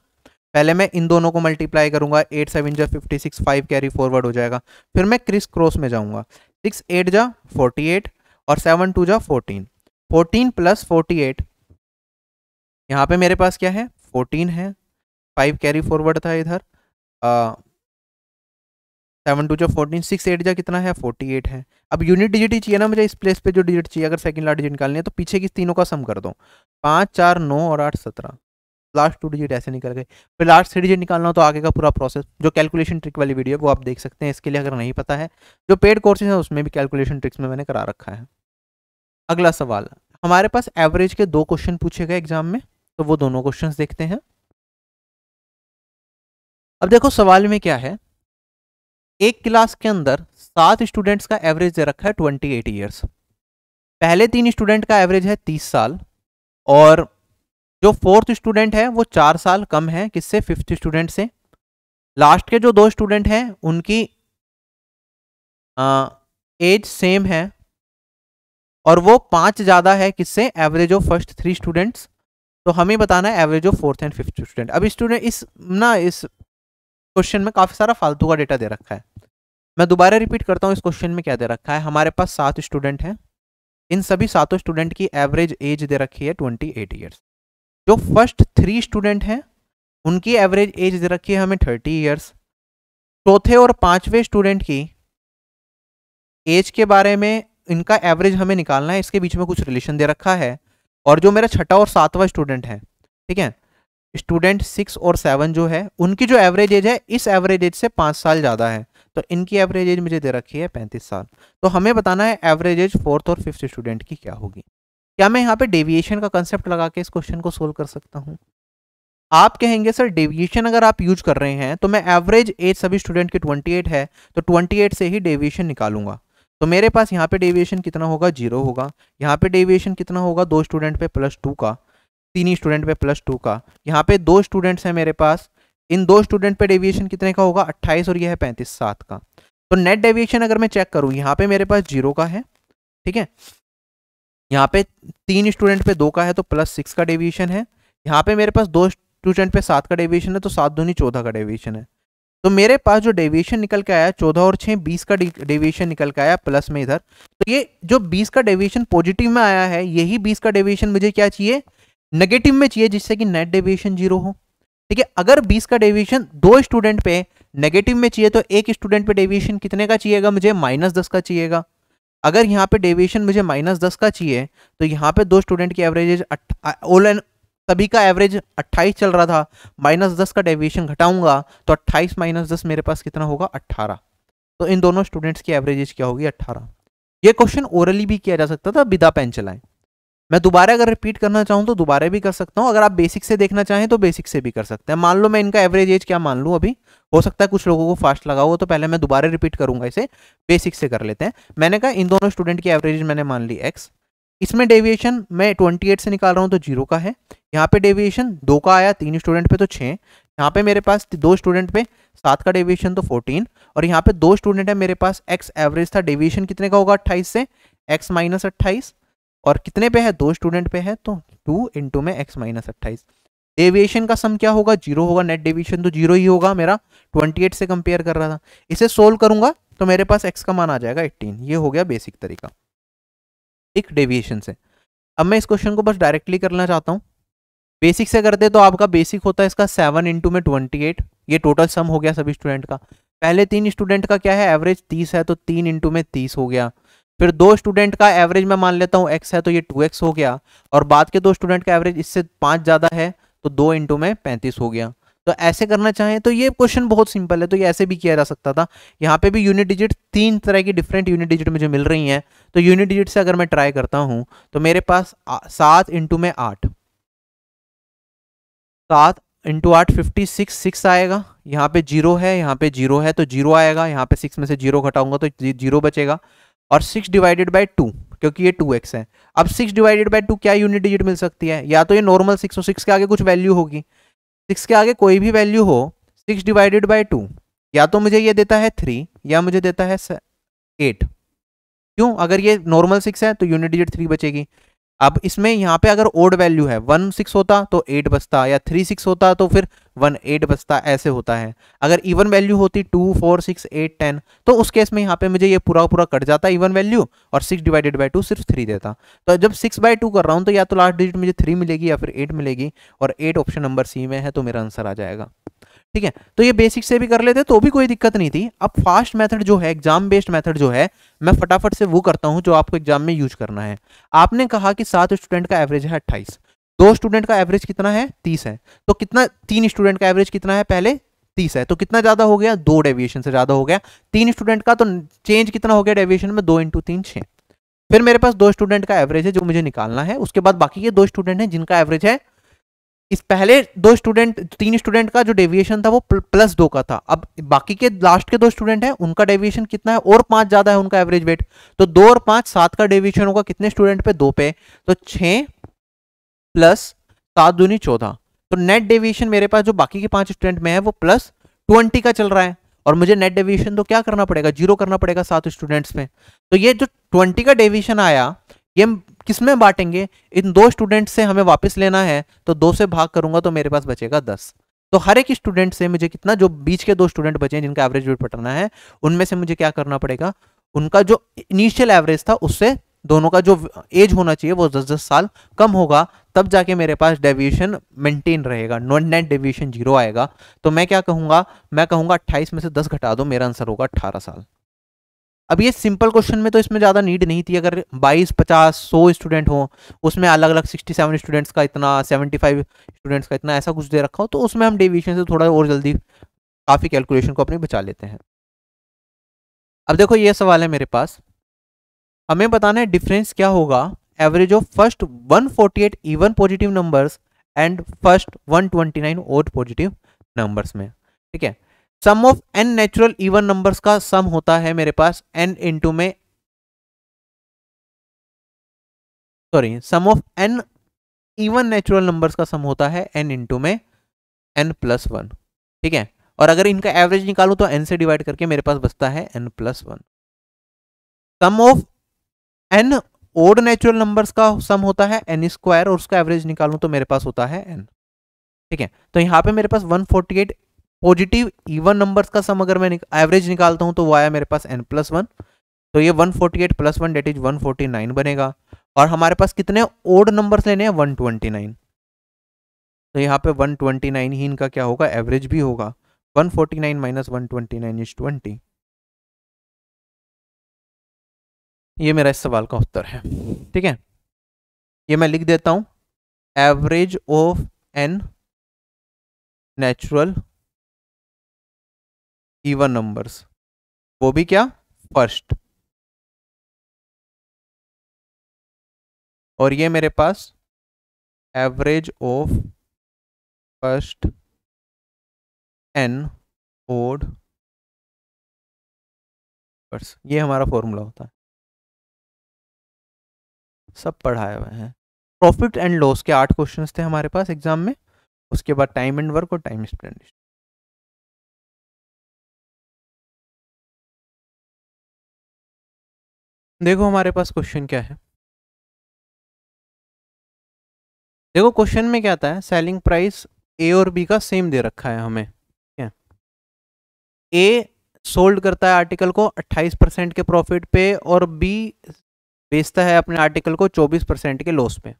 पहले मैं इन दोनों को मल्टीप्लाई करूंगा एट सेवन जा fifty six five carry forward हो जाएगा फिर मैं क्रिस क्रॉस में जाऊंगा सिक्स एट जा फोर्टी एट और सेवन टू जा fourteen fourteen plus forty eight यहाँ पे मेरे पास क्या है फोर्टीन है फाइव कैरी फॉरवर्ड था इधर सेवन टू जो फोर्टीन सिक्स एट जा कितना है फोर्टी एट है अब यूनिट डिजिट ही चाहिए ना मुझे इस प्लेस पे जो डिजिट चाहिए अगर सेकंड लास्ट डिजिट निकालनी है तो पीछे की तीनों का सम कर दो पाँच चार नौ और आठ सत्रह लास्ट टू डिजिट ऐसे निकल गए फिर लास्ट थ्री डिजिट निकालना हो तो आगे का पूरा प्रोसेस जो कैलकुलेशन ट्रिक वाली वीडियो वो आप देख सकते हैं इसके लिए अगर नहीं पता है जो पेड कोर्सेज हैं उसमें भी कैलकुलेशन ट्रिक्स में मैंने करा रखा है अगला सवाल हमारे पास एवरेज के दो क्वेश्चन पूछे गए एग्जाम में तो वो दोनों क्वेश्चन देखते हैं अब देखो सवाल में क्या है एक क्लास के अंदर सात स्टूडेंट्स का एवरेज दे रखा है ट्वेंटी एट ईयर्स पहले तीन स्टूडेंट का एवरेज है तीस साल और जो फोर्थ स्टूडेंट है वो चार साल कम है किससे फिफ्थ स्टूडेंट से लास्ट के जो दो स्टूडेंट हैं उनकी एज सेम है और वो पाँच ज़्यादा है किससे average of first three students तो हमें बताना है average of fourth and fifth student अब स्टूडेंट इस ना इस क्वेश्चन में काफ़ी सारा फालतू का डेटा दे रखा है मैं दोबारा रिपीट करता हूँ इस क्वेश्चन में क्या दे रखा है हमारे पास सात स्टूडेंट हैं इन सभी सातों स्टूडेंट की एवरेज एज दे रखी है ट्वेंटी एट ईयर्स जो फर्स्ट थ्री स्टूडेंट हैं उनकी एवरेज एज दे रखी है हमें थर्टी ईयर्स चौथे और पाँचवें स्टूडेंट की एज के बारे में इनका एवरेज हमें निकालना है इसके बीच में कुछ रिलेशन दे रखा है और जो मेरा छठा और सातवां स्टूडेंट है ठीक है स्टूडेंट सिक्स और सेवन जो है उनकी जो एवरेज एज है इस एवरेज एज से पाँच साल ज़्यादा है तो इनकी एवरेज एज मुझे दे रखी है पैंतीस साल तो हमें बताना है एवरेज एज फोर्थ और फिफ्थ स्टूडेंट की क्या होगी क्या मैं यहाँ पे डेविएशन का कंसेप्ट लगा के इस क्वेश्चन को सोल्व कर सकता हूँ आप कहेंगे सर डेविएशन अगर आप यूज कर रहे हैं तो मैं एवरेज एज सभी स्टूडेंट की ट्वेंटी है तो ट्वेंटी से ही डेविएशन निकालूंगा तो मेरे पास यहाँ पे डेविएशन कितना होगा जीरो होगा यहाँ पे डेविएशन कितना होगा दो स्टूडेंट पे प्लस टू का तीन स्टूडेंट पे प्लस टू का यहाँ पे दो स्टूडेंट्स हैं मेरे पास इन दो स्टूडेंट पे डेविएशन कितने का होगा अट्ठाईस और यह है पैंतीस सात का तो नेट डेविएशन अगर मैं चेक करूँ यहाँ पे मेरे पास जीरो का है ठीक है यहाँ पे तीन स्टूडेंट पे दो का है तो प्लस सिक्स का डेविएशन है यहाँ पे मेरे पास दो स्टूडेंट पे सात का डेविएशन है तो सात दूनी चौदह का डेविएशन है तो मेरे पास जो डेविएशन निकल के आया चौदह और छः बीस का डेविएशन निकल के आया प्लस में इधर तो ये जो बीस का डेविएशन पॉजिटिव में आया है यही बीस का डेविएशन मुझे क्या चाहिए नेगेटिव में चाहिए जिससे कि नेट डेविएशन जीरो हो ठीक है अगर 20 का डेविएशन दो स्टूडेंट पे नेगेटिव में चाहिए तो एक स्टूडेंट पे डेविएशन कितने का चाहिएगा मुझे माइनस दस का चाहिएगा अगर यहाँ पे डेविएशन मुझे माइनस दस का चाहिए तो यहाँ पे दो स्टूडेंट की एवरेज ऑल एंड सभी का एवरेज 28 चल रहा था माइनस दस का डेविएशन घटाऊंगा तो 28 माइनस दस मेरे पास कितना होगा 18 तो इन दोनों स्टूडेंट्स की एवरेजेज क्या होगी 18 ये क्वेश्चन ओरली भी किया जा सकता था विदा पेन चलाएं मैं दोबारा अगर रिपीट करना चाहूँ तो दोबारा भी कर सकता हूँ अगर आप बेसिक से देखना चाहें तो बेसिक से भी कर सकते हैं मान लो मैं इनका एवरेज एज क्या मान लूँ अभी हो सकता है कुछ लोगों को फास्ट लगा हुआ तो पहले मैं दोबारा रिपीट करूंगा इसे बेसिक से कर लेते हैं मैंने कहा इन दोनों स्टूडेंट की एवरेज मैंने मान ली एक्स इसमें डेविएशन मैं ट्वेंटी से निकाल रहा हूँ तो जीरो का है यहाँ पर डेविएशन दो का आया तीन स्टूडेंट पे तो छः यहाँ पर मेरे पास दो स्टूडेंट पे सात का डेविएशन तो फोर्टीन और यहाँ पर दो स्टूडेंट है मेरे पास एक्स एवरेज था डेविएशन कितने का होगा अट्ठाईस से एक्स माइनस अट्ठाईस और कितने पे है दो स्टूडेंट पे है तो टू इंटू में एक्स माइनस अट्ठाइस डेविएशन का सम क्या होगा जीरो होगा नेट डेविएशन तो जीरो ही होगा मेरा ट्वेंटी एट से कंपेयर कर रहा था इसे सोल्व करूंगा तो मेरे पास एक्स का मान आ जाएगा एट्टीन ये हो गया बेसिक तरीका एक डेविएशन से अब मैं इस क्वेश्चन को बस डायरेक्टली करना चाहता हूँ बेसिक से करते तो आपका बेसिक होता है इसका सेवन इंटू में ट्वेंटी एट ये टोटल सम हो गया सभी स्टूडेंट का पहले तीन स्टूडेंट का क्या है एवरेज तीस है तो तीन इंटू में तीस हो गया फिर दो स्टूडेंट का एवरेज मैं मान लेता हूँ एक्स है तो ये टू एक्स हो गया और बाद के दो स्टूडेंट का एवरेज इससे पाँच ज़्यादा है तो दो इंटू में पैंतीस हो गया तो ऐसे करना चाहें तो ये क्वेश्चन बहुत सिंपल है तो ये ऐसे भी किया जा सकता था यहाँ पे भी यूनिट डिजिट तीन तरह की डिफरेंट यूनिट डिजिट मुझे मिल रही हैं तो यूनिट डिजिट से अगर मैं ट्राई करता हूँ तो मेरे पास सात इंटू में आठ सात इंटू आठ फिफ्टी सिक्स सिक्स आएगा यहाँ पे जीरो है यहाँ पे जीरो है तो जीरो आएगा यहाँ पे सिक्स में से जीरो घटाऊंगा तो जीरो बचेगा और सिक्स डिवाइडेड बाई टू क्योंकि ये टू एक्स है अब सिक्स डिवाइडेड बाई टू क्या यूनिट डिजिट मिल सकती है या तो ये नॉर्मल सिक्स हो सिक्स के आगे कुछ वैल्यू होगी सिक्स के आगे कोई भी वैल्यू हो सिक्स डिवाइडेड बाई टू या तो मुझे ये देता है थ्री या मुझे देता है एट क्यों अगर ये नॉर्मल सिक्स है तो यूनिट डिजिट थ्री बचेगी अब इसमें यहाँ पे अगर ओड वैल्यू है वन सिक्स होता तो एट बचता या थ्री सिक्स होता तो फिर वन एट बचता ऐसे होता है अगर इवन वैल्यू होती two four six eight ten तो उस केस में यहाँ पे मुझे ये पूरा पूरा कट जाता इवन वैल्यू और सिक्स डिवाइडेड बाई टू सिर्फ थ्री देता तो जब सिक्स बाय टू कर रहा हूँ तो या तो लास्ट डिजिट मुझे थ्री मिलेगी या फिर एट मिलेगी और एट ऑप्शन नंबर सी में है तो मेरा आंसर आ जाएगा ठीक है तो ये बेसिक से भी कर लेते तो भी कोई दिक्कत नहीं थी अब फास्ट मेथड जो है एग्जाम बेस्ड मेथड जो है मैं फटाफट से वो करता हूँ जो आपको एग्जाम में यूज करना है आपने कहा कि सात स्टूडेंट का एवरेज है अट्ठाईस दो स्टूडेंट का एवरेज कितना है तीस है तो कितना तीन स्टूडेंट का एवरेज कितना है पहले तीस है तो कितना ज्यादा हो गया दो डेविएशन से ज्यादा हो गया तीन स्टूडेंट का तो चेंज कितना हो गया डेविएशन में दो इंटू तीन छः फिर मेरे पास दो स्टूडेंट का एवरेज है जो मुझे निकालना है उसके बाद बाकी ये दो स्टूडेंट हैं जिनका एवरेज है इस पहले दो स्टूडेंट तीन स्टूडेंट का जो डेविएशन था वो प्लस दो का था अब बाकी के लास्ट के दो स्टूडेंट हैं उनका डेविएशन कितना है और पांच ज्यादा है उनका एवरेज वेट तो दो और पांच सात का डेविएशन होगा कितने स्टूडेंट पे दो पे तो छः प्लस सात दूनी चौदह तो नेट डेविएशन मेरे पास जो बाकी के पांच स्टूडेंट में है वो प्लस ट्वेंटी का चल रहा है और मुझे नेट डेविएशन तो क्या करना पड़ेगा जीरो करना पड़ेगा सात स्टूडेंट्स में तो ये जो ट्वेंटी का डेविएशन आया ये किस में बांटेंगे इन दो स्टूडेंट से हमें वापस लेना है तो दो से भाग करूंगा तो मेरे पास बचेगा दस तो हर एक स्टूडेंट से मुझे कितना जो बीच के दो स्टूडेंट बचे हैं जिनका एवरेज वेट पटना है उनमें से मुझे क्या करना पड़ेगा उनका जो इनिशियल एवरेज था उससे दोनों का जो एज होना चाहिए वो दस दस साल कम होगा तब जाके मेरे पास डेविएशन मेंटेन रहेगा नॉन नेट डेविएशन जीरो आएगा तो मैं क्या कहूंगा मैं कहूंगा अट्ठाईस में से दस घटा दो मेरा आंसर होगा अट्ठारह साल अब ये सिंपल क्वेश्चन में तो इसमें ज़्यादा नीड नहीं थी अगर 22, 50, 100 स्टूडेंट हो उसमें अलग अलग 67 स्टूडेंट्स का इतना 75 स्टूडेंट्स का इतना ऐसा कुछ दे रखा हो तो उसमें हम डेविएशन से थोड़ा और जल्दी काफ़ी कैलकुलेशन को अपनी बचा लेते हैं अब देखो ये सवाल है मेरे पास हमें बताना है डिफरेंस क्या होगा average of first one even positive numbers and first one twenty positive numbers में ठीक है sum of N natural even numbers का सम होता है मेरे पास एन इंटू में sorry sum of N even natural numbers का सम होता है एन इंटू में एन प्लस वन ठीक है और अगर इनका एवरेज निकालू तो एन से डिवाइड करके मेरे पास बचता है N plus one sum of N odd natural numbers का सम होता है एन स्क्वायर और उसका एवरेज निकालू तो मेरे पास होता है एन ठीक है तो यहाँ पे मेरे पास 148 पॉजिटिव इवन नंबर्स का सम अगर मैं निक, एवरेज निकालता हूँ तो वो आया मेरे पास एन प्लस वन तो ये one forty eight plus one that is one forty nine बनेगा और हमारे पास कितने ओड नंबर्स लेने हैं नाइन तो यहाँ पे वन ट्वेंटी नाइन ही इनका क्या होगा एवरेज भी होगा one forty nine minus one twenty ये मेरा इस सवाल का उत्तर है ठीक है ये मैं लिख देता हूँ average of N natural even numbers वो भी क्या फर्स्ट और ये मेरे पास average of first N odd ये हमारा फॉर्मूला होता है सब पढ़ाए हुए हैं प्रॉफिट एंड लॉस के आठ क्वेश्चंस थे हमारे पास एग्जाम में उसके बाद टाइम एंड वर्क और टाइम स्पेंड देखो हमारे पास क्वेश्चन क्या है देखो क्वेश्चन में क्या आता है सेलिंग प्राइस ए और बी का सेम दे रखा है हमें क्या ए सोल्ड करता है आर्टिकल को 28 परसेंट के प्रॉफिट पे और बी बेचता है अपने आर्टिकल को 24 परसेंट के लॉस पे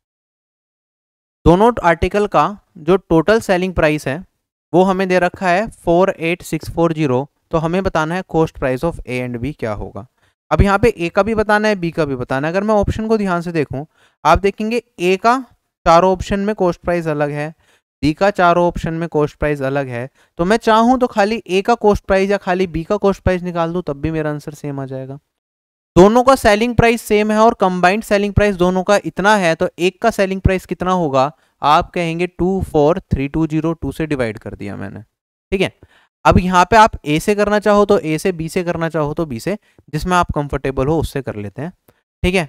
दोनों आर्टिकल का जो टोटल सेलिंग प्राइस है वो हमें दे रखा है 48640 तो हमें बताना है cost price of A and B क्या होगा अब यहाँ पे ए का भी बताना है बी का भी बताना है अगर मैं ऑप्शन को ध्यान से देखूँ आप देखेंगे ए का चारों ऑप्शन में कॉस्ट प्राइस अलग है बी का चारों ऑप्शन में कॉस्ट प्राइस अलग है तो मैं चाहूँ तो खाली ए का कॉस्ट प्राइस या खाली बी का कॉस्ट प्राइस निकाल दूँ तब भी मेरा आंसर सेम आ जाएगा दोनों का सेलिंग प्राइस सेम है और कंबाइंड सेलिंग प्राइस दोनों का इतना है तो एक का सेलिंग प्राइस कितना होगा आप कहेंगे two four three two zero two से डिवाइड कर दिया मैंने ठीक है अब यहाँ पे आप ए से करना चाहो तो ए से बी से करना चाहो तो बी से जिसमें आप कंफर्टेबल हो उससे कर लेते हैं ठीक है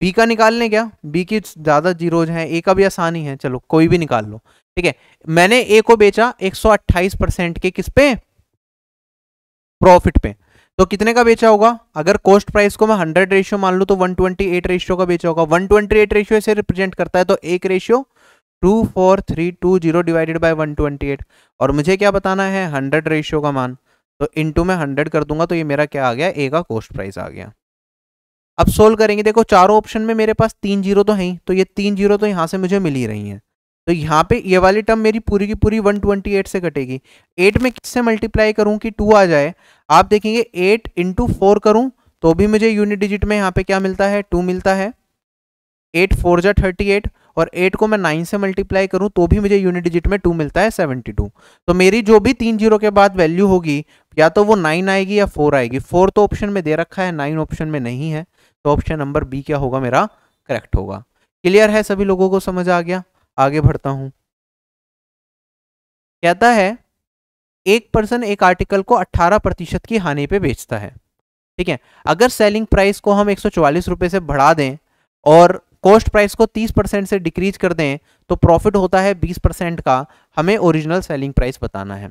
बी का निकाल लें क्या बी की ज़्यादा जीरोज हैं ए का भी आसानी है चलो कोई भी निकाल लो ठीक है मैंने ए को बेचा एक परसेंट के किस पे प्रॉफिट पे तो कितने का बेचा होगा अगर कॉस्ट प्राइस को मैं 100 रेशियो मान लूँ तो 128 रेशियो का बेचा होगा 128 रेशियो इसे रिप्रेजेंट करता है तो एक ratio two four three two zero divided by one twenty eight और मुझे क्या बताना है हंड्रेड रेशियो का मान तो टू में हंड्रेड कर दूंगा तो ये मेरा क्या आ गया ए का कोस्ट प्राइस आ गया अब सोल्व करेंगे देखो चारों ऑप्शन में मेरे पास तीन जीरो तो हैं तो ये तीन जीरो तो यहाँ से मुझे मिल ही रही हैं तो यहाँ पे ये वाली टर्म मेरी पूरी की पूरी 128 से कटेगी 8 में किससे मल्टीप्लाई करूँ कि 2 आ जाए आप देखेंगे 8 इंटू फोर करूँ तो भी मुझे यूनिट डिजिट में यहाँ पे क्या मिलता है 2 मिलता है 8 फोर जा थर्टी और एट को मैं नाइन से मल्टीप्लाई करूं तो भी मुझे यूनिट डिजिट में टू मिलता है सेवेंटी टू तो मेरी जो भी तीन जीरो के बाद वैल्यू होगी या तो वो नाइन आएगी या फोर आएगी फोर तो ऑप्शन में दे रखा है नाइन ऑप्शन में नहीं है तो ऑप्शन नंबर बी क्या होगा मेरा करेक्ट होगा क्लियर है सभी लोगों को समझ आ गया आगे बढ़ता हूँ कहता है एक पर्सन एक आर्टिकल को 18 प्रतिशत की हानि पे बेचता है ठीक है अगर सेलिंग प्राइस को हम एक सौ से बढ़ा दें और कॉस्ट प्राइस को 30 परसेंट से डिक्रीज कर दें तो प्रॉफिट होता है 20 परसेंट का हमें ओरिजिनल सेलिंग प्राइस बताना है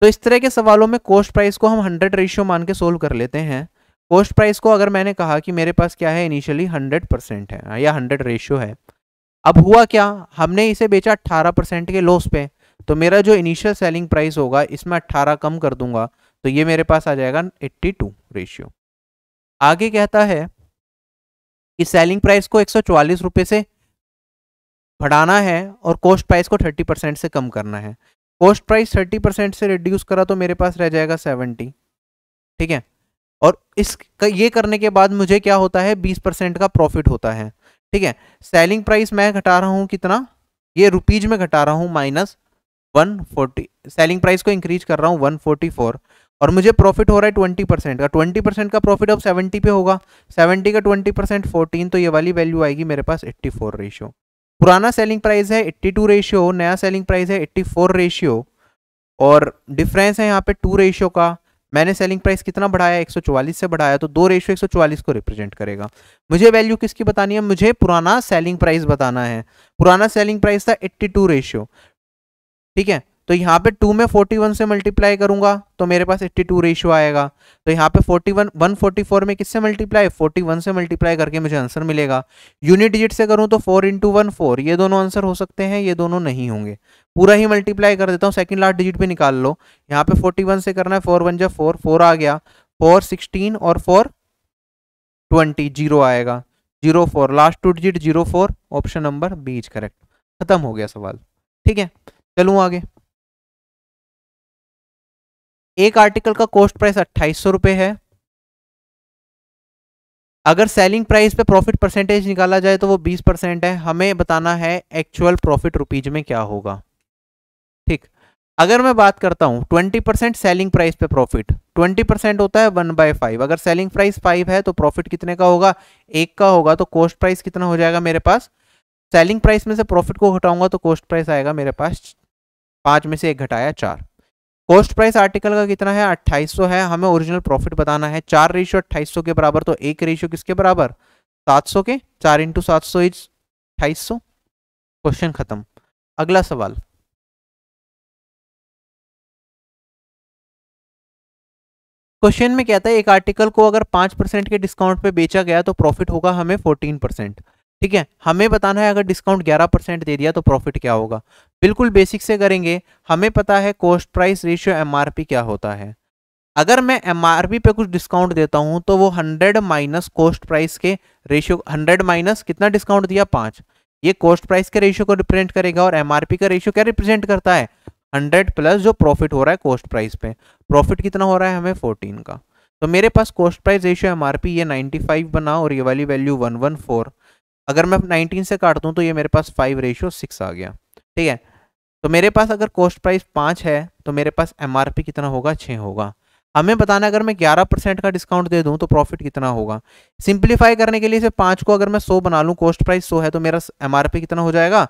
तो इस तरह के सवालों में कॉस्ट प्राइस को हम 100 रेशियो मान के सोल्व कर लेते हैं कॉस्ट प्राइस को अगर मैंने कहा कि मेरे पास क्या है इनिशियली 100 परसेंट है या 100 रेशियो है अब हुआ क्या हमने इसे बेचा 18 परसेंट के लॉस पे तो मेरा जो इनिशियल सेलिंग प्राइस होगा इसमें अट्ठारह कम कर दूंगा तो ये मेरे पास आ जाएगा एट्टी रेशियो आगे कहता है कि सेलिंग प्राइस को एक सौ से बढ़ाना है और कॉस्ट प्राइस को 30 परसेंट से कम करना है कॉस्ट प्राइस 30 से रिड्यूस करा तो मेरे पास रह जाएगा 70 ठीक है और इस ये करने के बाद मुझे क्या होता है 20 परसेंट का प्रॉफिट होता है ठीक है सेलिंग प्राइस मैं घटा रहा हूँ कितना ये रुपीज में घटा रहा हूँ minus one forty selling price को इंक्रीज कर रहा हूँ वन फोर्टी फोर और मुझे प्रॉफिट हो रहा है ट्वेंटी परसेंट का ट्वेंटी परसेंट का प्रॉफिट अब सेवेंटी पे होगा सेवेंटी का ट्वेंटी परसेंट फोर्टीन तो ये वाली वैल्यू आएगी मेरे पास एट्टी फोर रेशियो पुराना सेलिंग प्राइस है एट्टी टू रेशियो नया सेलिंग प्राइस है एट्टी फोर रेशियो और डिफरेंस है यहाँ पे टू रेशियो का मैंने सेलिंग प्राइस कितना बढ़ाया 144 से बढ़ाया तो दो रेशियो 144 को रिप्रेजेंट करेगा मुझे वैल्यू किसकी बतानी है मुझे पुराना सेलिंग प्राइस बताना है पुराना सेलिंग प्राइस था टू रेशियो ठीक है तो यहाँ पे टू में फोर्टी वन से मल्टीप्लाई करूंगा तो मेरे पास एट्टी टू रेशो आएगा तो यहाँ पे forty one one forty four में किससे मल्टीप्लाई फोर्टी वन से मल्टीप्लाई करके मुझे आंसर मिलेगा यूनिट डिजिट से करूँ तो फोर इंटू वन फोर ये दोनों आंसर हो सकते हैं ये दोनों नहीं होंगे पूरा ही मल्टीप्लाई कर देता हूँ सेकेंड लास्ट डिजिट भी निकाल लो यहाँ पे फोर्टी वन से करना है फोर वन जब फोर फोर आ गया फोर सिक्सटीन और फोर ट्वेंटी जीरो आएगा zero four last two digit zero four option number B is correct खत्म हो गया सवाल ठीक है चलूँ आगे एक आर्टिकल का कॉस्ट प्राइस अट्ठाईस सौ है अगर सेलिंग प्राइस पे प्रॉफिट परसेंटेज निकाला जाए तो वो 20 परसेंट है हमें बताना है एक्चुअल प्रॉफिट रुपीज में क्या होगा ठीक अगर मैं बात करता हूँ 20 परसेंट सेलिंग प्राइस पे प्रॉफिट 20 परसेंट होता है वन बाय फाइव अगर सेलिंग प्राइस फाइव है तो प्रॉफिट कितने का होगा एक का होगा तो कॉस्ट प्राइस कितना हो जाएगा मेरे पास सेलिंग प्राइस में से प्रॉफिट को घटाऊंगा तो कॉस्ट प्राइस आएगा मेरे पास पाँच में से एक घटाया चार कॉस्ट प्राइस आर्टिकल का कितना है 2800 है हमें ओरिजिनल प्रॉफिट बताना है चार रेशियो अट्ठाईस के बराबर तो एक रेशियो किसके बराबर 700 के चार इंटू सात सौ इज अट्ठाईस क्वेश्चन खत्म अगला सवाल क्वेश्चन में कहता है एक आर्टिकल को अगर पांच परसेंट के डिस्काउंट पे बेचा गया तो प्रॉफिट होगा हमें फोर्टीन परसेंट ठीक है हमें बताना है अगर डिस्काउंट 11 परसेंट दे दिया तो प्रॉफिट क्या होगा बिल्कुल बेसिक से करेंगे हमें पता है कॉस्ट प्राइस रेशियो एमआरपी क्या होता है अगर मैं एमआरपी पे कुछ डिस्काउंट देता हूं तो वो 100 माइनस कॉस्ट प्राइस के रेशियो 100 माइनस कितना डिस्काउंट दिया पाँच ये कॉस्ट प्राइस के रेशियो को रिप्रेजेंट करेगा और एम का रेशियो क्या रिप्रेजेंट करता है हंड्रेड प्लस जो प्रॉफिट हो रहा है कॉस्ट प्राइस पे प्रॉफिट कितना हो रहा है हमें फोर्टीन का तो मेरे पास कॉस्ट प्राइस रेशियो एम ये 95 बना और ये वाली वैल्यू 114 अगर मैं नाइनटीन से काट दूँ तो ये मेरे पास फाइव रेशियो सिक्स आ गया ठीक है तो मेरे पास अगर कॉस्ट प्राइस पाँच है तो मेरे पास एम कितना होगा छः होगा हमें बताना अगर मैं ग्यारह परसेंट का डिस्काउंट दे दूं तो प्रॉफिट कितना होगा सिंप्लीफाई करने के लिए इसे पाँच को अगर मैं सौ बना लूं कॉस्ट प्राइस सौ है तो मेरा एम कितना हो जाएगा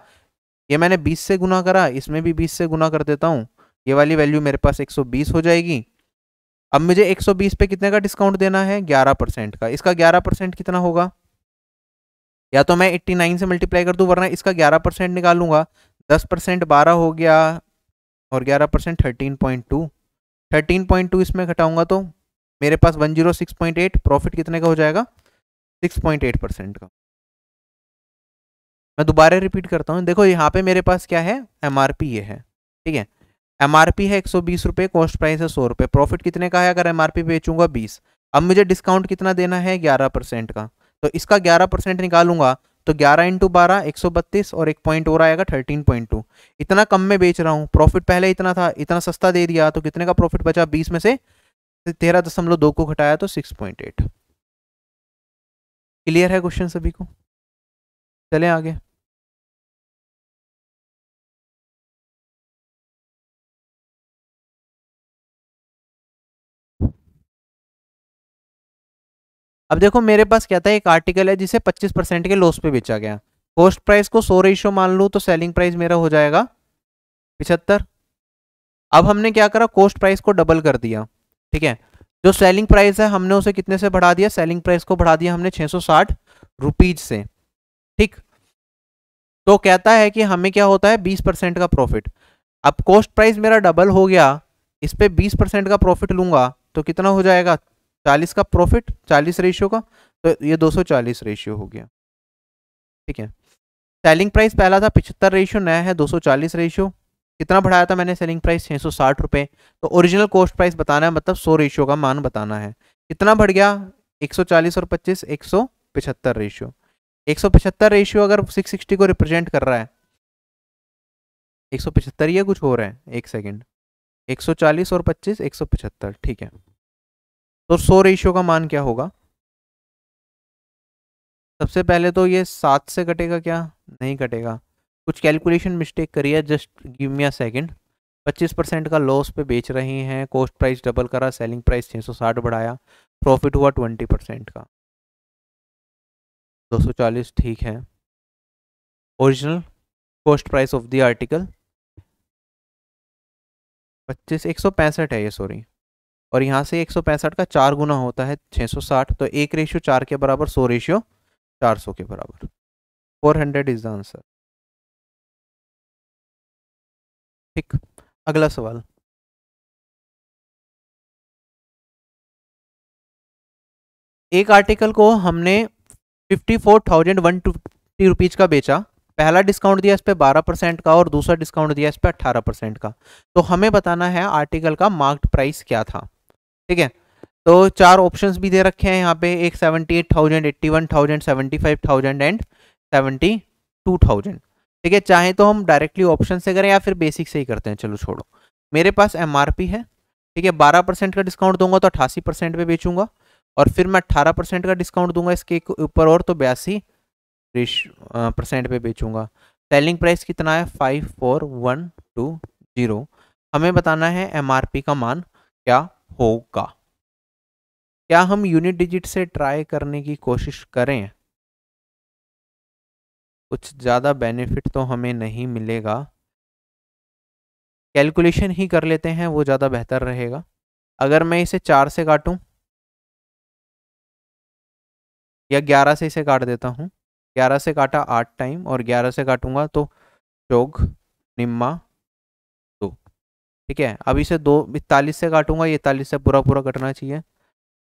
ये मैंने बीस से गुना करा इसमें भी बीस से गुना कर देता हूँ ये वाली वैल्यू मेरे पास एक हो जाएगी अब मुझे 120 पे कितने का डिस्काउंट देना है 11 परसेंट का इसका 11 परसेंट कितना होगा या तो मैं एट्टी नाइन से मल्टीप्लाई कर दूँ वरना इसका ग्यारह परसेंट निकालूंगा दस परसेंट बारह हो गया और ग्यारह percent thirteen point two thirteen point two इसमें घटाऊंगा तो मेरे पास one zero six point eight profit कितने का हो जाएगा सिक्स पॉइंट एट परसेंट का मैं दोबारा रिपीट करता हूँ देखो यहाँ पे मेरे पास क्या है एम आर पी ये है ठीक है एम आर पी है एक सौ बीस रुपये कॉस्ट प्राइस है सौ रुपये प्रॉफिट कितने का है अगर एम आर पी बेचूंगा बीस अब मुझे डिस्काउंट कितना देना है ग्यारह परसेंट का तो इसका ग्यारह परसेंट निकालूंगा तो ग्यारह इंटू बारह एक सौ बत्तीस और एक पॉइंट और आएगा थर्टीन पॉइंट टू इतना कम में बेच रहा हूँ प्रॉफिट पहले इतना था इतना सस्ता दे दिया तो कितने का प्रॉफिट बचा बीस में से तेरह दशमलव दो को घटाया तो सिक्स पॉइंट एट क्लियर है क्वेश्चन सभी को चले आगे अब देखो मेरे पास क्या था एक आर्टिकल है जिसे 25 परसेंट के लॉस पे बेचा गया कॉस्ट प्राइस को सो रेशो मान लू तो सेलिंग प्राइस मेरा हो जाएगा पिछहत्तर अब हमने क्या करा कॉस्ट प्राइस को डबल कर दिया ठीक है जो सेलिंग प्राइस है हमने उसे कितने से बढ़ा दिया सेलिंग प्राइस को बढ़ा दिया हमने छह सौ से ठीक तो कहता है कि हमें क्या होता है बीस परसेंट का प्रॉफिट अब कॉस्ट प्राइस मेरा डबल हो गया इस पर बीस परसेंट का प्रॉफिट लूंगा तो कितना हो जाएगा चालीस का प्रॉफिट चालीस रेशियो का तो ये दो सौ चालीस रेशियो हो गया ठीक है सेलिंग प्राइस पहला था पिछहत्तर रेशियो नया है दो सौ चालीस रेशियो कितना बढ़ाया था मैंने सेलिंग प्राइस छः सौ साठ रुपये तो ओरिजिनल कॉस्ट प्राइस बताना है मतलब सौ रेशियो का मान बताना है कितना बढ़ गया एक सौ चालीस और पच्चीस एक सौ पिछहत्तर रेशियो एक सौ पिछहत्तर रेशियो अगर सिक्स सिक्सटी को रिप्रेजेंट कर रहा है एक सौ पिछहत्तर या कुछ हो रहा है एक सेकेंड एक सौ चालीस और पच्चीस एक सौ पिछहत्तर ठीक है तो सो रेशियो का मान क्या होगा सबसे पहले तो ये सात से कटेगा क्या नहीं कटेगा कुछ कैलकुलेशन मिस्टेक करी है just give me a second 25 percent का लॉस पे बेच रहे हैं कॉस्ट प्राइस डबल करा सेलिंग प्राइस 660 बढ़ाया प्रॉफिट हुआ 20 परसेंट का 240 ठीक है original cost price of the article 25 165 है ये सॉरी और यहाँ से एक का चार गुना होता है 660 तो एक रेशियो चार के बराबर सौ रेशियो चार के बराबर 400 इज द आंसर ठीक अगला सवाल एक आर्टिकल को हमने fifty four thousand one fifty rupees का बेचा पहला डिस्काउंट दिया इस पर बारह परसेंट का और दूसरा डिस्काउंट दिया इस पर अट्ठारह परसेंट का तो हमें बताना है आर्टिकल का मार्क्ड प्राइस क्या था ठीक है तो चार ऑप्शंस भी दे रखे हैं यहाँ पे एक seventy eight thousand eighty one thousand seventy five thousand and seventy two thousand ठीक है चाहे तो हम डायरेक्टली ऑप्शन से करें या फिर बेसिक से ही करते हैं चलो छोड़ो मेरे पास एम है ठीक है बारह परसेंट का डिस्काउंट दूंगा तो अट्ठासी परसेंट पे बेचूंगा और फिर मैं अट्ठारह परसेंट का डिस्काउंट दूंगा इसके ऊपर और तो बयासी परसेंट पे बेचूंगा सेलिंग प्राइस कितना है five four one two zero हमें बताना है एम का मान क्या होगा क्या हम यूनिट डिजिट से ट्राई करने की कोशिश करें कुछ ज़्यादा बेनिफिट तो हमें नहीं मिलेगा कैलकुलेशन ही कर लेते हैं वो ज़्यादा बेहतर रहेगा अगर मैं इसे चार से काटूं या ग्यारह से इसे काट देता हूँ ग्यारह से काटा आठ टाइम और ग्यारह से काटूंगा तो चोग निम्मा ठीक है अभी से दो इकतालीस से काटूंगा ये इकतालीस से पूरा पूरा कटना चाहिए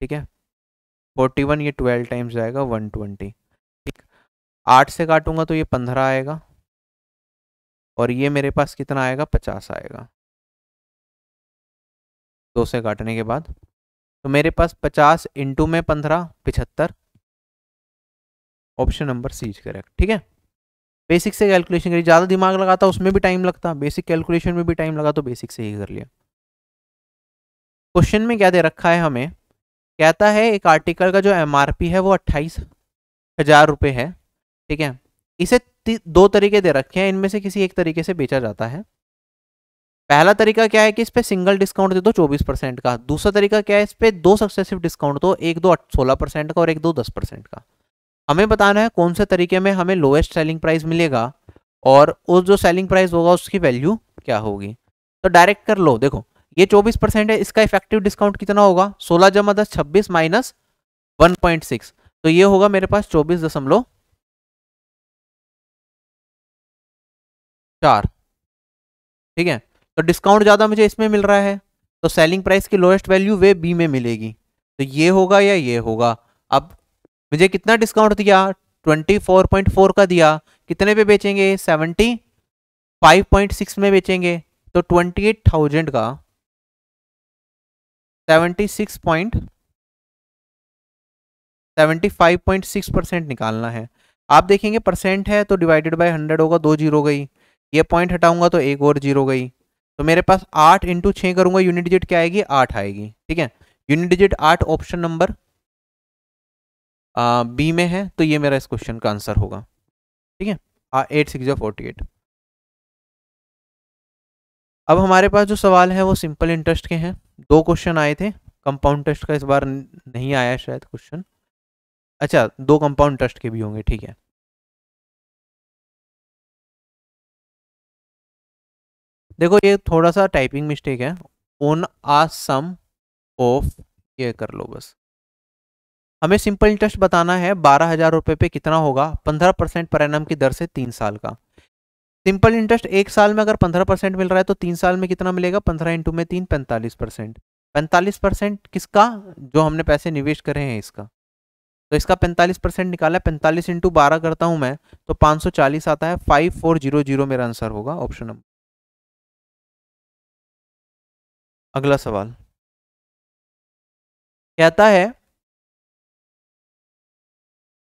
ठीक है फोर्टी वन ये ट्वेल्व टाइम्स आएगा वन ट्वेंटी ठीक आठ से काटूंगा तो ये पंद्रह आएगा और ये मेरे पास कितना आएगा पचास आएगा दो से काटने के बाद तो मेरे पास पचास इंटू में पंद्रह पिछहत्तर option number C is correct ठीक है बेसिक से कैलकुलेशन करी ज़्यादा दिमाग लगाता उसमें भी टाइम लगता बेसिक कैलकुलेशन में भी टाइम लगा तो बेसिक से ही कर लिया क्वेश्चन में क्या दे रखा है हमें कहता है एक आर्टिकल का जो एम है वो अट्ठाईस हज़ार रुपये है ठीक है इसे दो तरीके दे रखे हैं इनमें से किसी एक तरीके से बेचा जाता है पहला तरीका क्या है कि इस पर सिंगल डिस्काउंट दे दो चौबीस परसेंट का दूसरा तरीका क्या है इस पर दो सक्सेसिव डिस्काउंट दो एक दो सोलह परसेंट का और एक दो दस परसेंट का हमें बताना है कौन से तरीके में हमें लोएस्ट सेलिंग प्राइस मिलेगा और उस जो सेलिंग प्राइस होगा उसकी वैल्यू क्या होगी तो डायरेक्ट कर लो देखो ये 24 परसेंट है इसका इफेक्टिव डिस्काउंट कितना होगा 16 जमा दस छब्बीस माइनस वन पॉइंट सिक्स तो ये होगा मेरे पास चौबीस दशमलव चार ठीक है तो डिस्काउंट ज़्यादा मुझे इसमें मिल रहा है तो सेलिंग प्राइस की लोएस्ट वैल्यू वे बी में मिलेगी तो ये होगा या ये होगा अब मुझे कितना डिस्काउंट दिया 24.4 का दिया कितने पे बेचेंगे 75.6 में बेचेंगे तो 28,000 का 76.75.6 परसेंट निकालना है आप देखेंगे परसेंट है तो डिवाइडेड बाय हंड्रेड होगा दो जीरो गई ये पॉइंट हटाऊंगा तो एक और जीरो गई तो मेरे पास आठ इंटू छः करूँगा यूनिट डिजिट क्या आएगी आठ आएगी ठीक है यूनिट डिजिट आठ ऑप्शन नंबर बी में है तो ये मेरा इस क्वेश्चन का आंसर होगा ठीक है एट सिक्स फोर्टी एट अब हमारे पास जो सवाल है वो सिंपल इंटरेस्ट के हैं दो क्वेश्चन आए थे कंपाउंड टेस्ट का इस बार नहीं आया शायद क्वेश्चन अच्छा दो कंपाउंड टेस्ट के भी होंगे ठीक है देखो ये थोड़ा सा टाइपिंग मिस्टेक है ओन आ सम ऑफ ये कर लो बस हमें सिंपल इंटरेस्ट बताना है बारह हजार रुपये पे कितना होगा पंद्रह परसेंट पर एनम की दर से तीन साल का सिंपल इंटरेस्ट एक साल में अगर पंद्रह परसेंट मिल रहा है तो तीन साल में कितना मिलेगा पंद्रह इंटू में तीन पैंतालीस परसेंट पैंतालीस परसेंट किसका जो हमने पैसे निवेश करे हैं इसका तो इसका पैंतालीस परसेंट निकाला पैंतालीस इंटू बारह करता हूँ मैं तो पाँच सौ चालीस आता है फाइव फोर जीरो जीरो मेरा आंसर होगा ऑप्शन नंबर अगला सवाल कहता है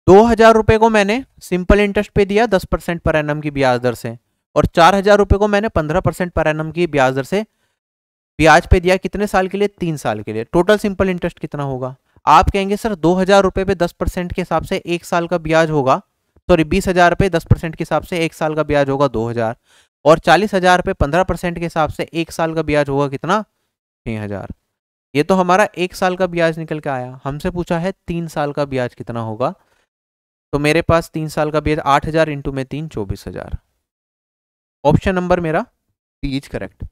दो हजार रुपए को मैंने सिंपल इंटरेस्ट पे दिया दस परसेंट पर एन की ब्याज दर से और चार हजार रुपए को मैंने पंद्रह परसेंट पर एनम की ब्याज दर से ब्याज पे दिया कितने साल के लिए तीन साल के लिए टोटल सिंपल इंटरेस्ट कितना होगा आप कहेंगे सर दो हजार रुपए पे दस परसेंट के हिसाब से एक साल का ब्याज होगा सॉरी बीस हजार रुपये दस परसेंट के हिसाब से एक साल का ब्याज होगा दो हजार और चालीस हजार रुपये पंद्रह परसेंट के हिसाब से एक साल का ब्याज होगा कितना छह हजार ये तो हमारा एक साल का ब्याज निकल के आया हमसे पूछा है तीन साल का ब्याज कितना होगा तो मेरे पास तीन साल का ब्याज आठ हज़ार इंटू में तीन चौबीस हज़ार ऑप्शन नंबर मेरा बी इज करेक्ट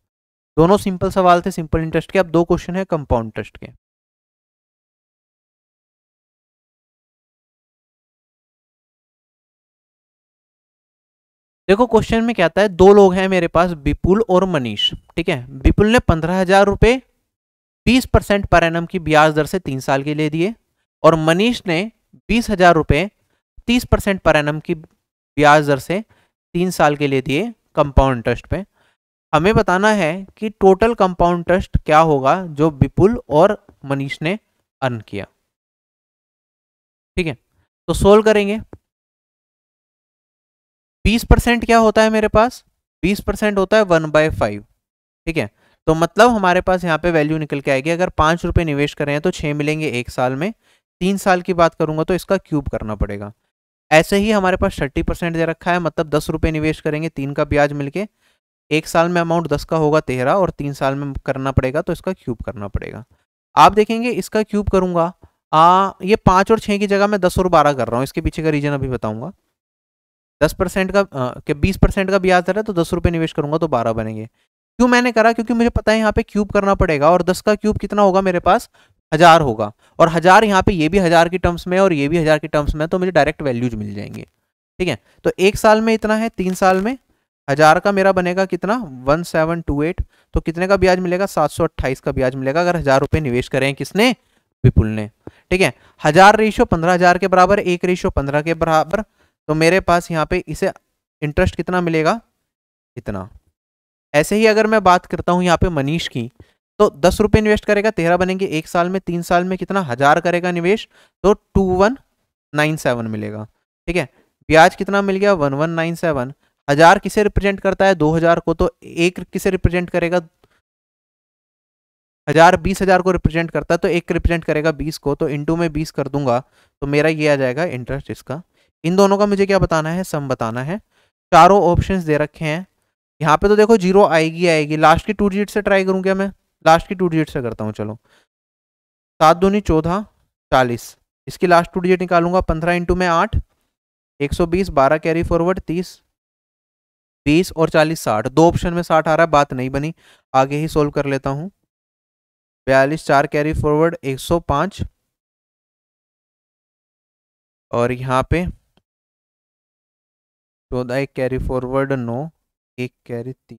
दोनों सिंपल सवाल थे सिंपल इंटरेस्ट के अब दो क्वेश्चन है कंपाउंड इंटरेस्ट के देखो क्वेश्चन में क्या आता है दो लोग हैं मेरे पास विपुल और मनीष ठीक है विपुल ने पंद्रह हजार रुपये बीस परसेंट पर एनम की ब्याज दर से तीन साल के लिए दिए और मनीष ने बीस हजार रुपये तीस परसेंट पर एनम की ब्याज दर से तीन साल के लिए दिए कंपाउंड इंटरेस्ट पे हमें बताना है कि टोटल कंपाउंड इंटरेस्ट क्या होगा जो विपुल और मनीष ने अर्न किया ठीक है तो सोल्व करेंगे 20 परसेंट क्या होता है मेरे पास 20 परसेंट होता है वन बाय फाइव ठीक है तो मतलब हमारे पास यहाँ पे वैल्यू निकल के आएगी अगर पाँच रुपये निवेश करें तो छः मिलेंगे एक साल में तीन साल की बात करूंगा तो इसका क्यूब करना पड़ेगा ऐसे ही हमारे पास थर्टी परसेंट दे रखा है मतलब दस रुपये निवेश करेंगे तीन का ब्याज मिलके एक साल में अमाउंट दस का होगा तेरह और तीन साल में करना पड़ेगा तो इसका क्यूब करना पड़ेगा आप देखेंगे इसका क्यूब करूँगा ये पाँच और छः की जगह मैं दस और बारह कर रहा हूँ इसके पीछे का रीजन अभी बताऊँगा दस परसेंट का क्या बीस परसेंट का ब्याज दर है तो दस रुपये निवेश करूँगा तो बारह बनेंगे क्यों मैंने करा क्योंकि मुझे पता है यहाँ पे क्यूब करना पड़ेगा और दस का क्यूब कितना होगा मेरे पास हजार होगा और हजार यहाँ पे ये भी हजार की टर्म्स में और ये भी हजार की टर्म्स में तो मुझे डायरेक्ट वैल्यूज मिल जाएंगे ठीक है तो एक साल में इतना है तीन साल में हजार का मेरा बनेगा कितना वन सेवन टू एट तो कितने का ब्याज मिलेगा सात सौ अट्ठाईस का ब्याज मिलेगा अगर हजार रुपये निवेश करें किसने विपुल ने ठीक है हजार रेशियो पंद्रह हजार के बराबर एक रेशियो पंद्रह के बराबर तो मेरे पास यहाँ पे इसे इंटरेस्ट कितना मिलेगा इतना ऐसे ही अगर मैं बात करता हूँ यहाँ पे मनीष की तो दस रुपये इन्वेस्ट करेगा तेरह बनेंगे एक साल में तीन साल में कितना हजार करेगा निवेश तो टू वन नाइन सेवन मिलेगा ठीक है ब्याज कितना मिल गया वन वन नाइन सेवन हजार किसे रिप्रेजेंट करता है दो हजार को तो एक किसे रिप्रेजेंट करेगा हजार बीस हजार को रिप्रेजेंट करता है तो एक रिप्रेजेंट करेगा बीस को तो इंटू में बीस कर दूंगा तो मेरा ये आ जाएगा इंटरेस्ट इसका इन दोनों का मुझे क्या बताना है सम बताना है चारों ऑप्शन दे रखे हैं यहाँ पे तो देखो जीरो आएगी आएगी लास्ट की टू डिजिट से ट्राई करूँ क्या मैं लास्ट की टू डिजिट से करता हूँ चलो सात दूनी चौदह चालीस इसकी लास्ट टू डिजिट निकालूंगा पंद्रह इंटू में आठ एक सौ बीस बारह कैरी फॉरवर्ड तीस बीस और चालीस साठ दो ऑप्शन में साठ आ रहा है बात नहीं बनी आगे ही सोल्व कर लेता हूँ बयालीस चार कैरी फॉरवर्ड एक सौ पाँच और यहाँ पे चौदह एक कैरी फॉरवर्ड नौ एक कैरी तीन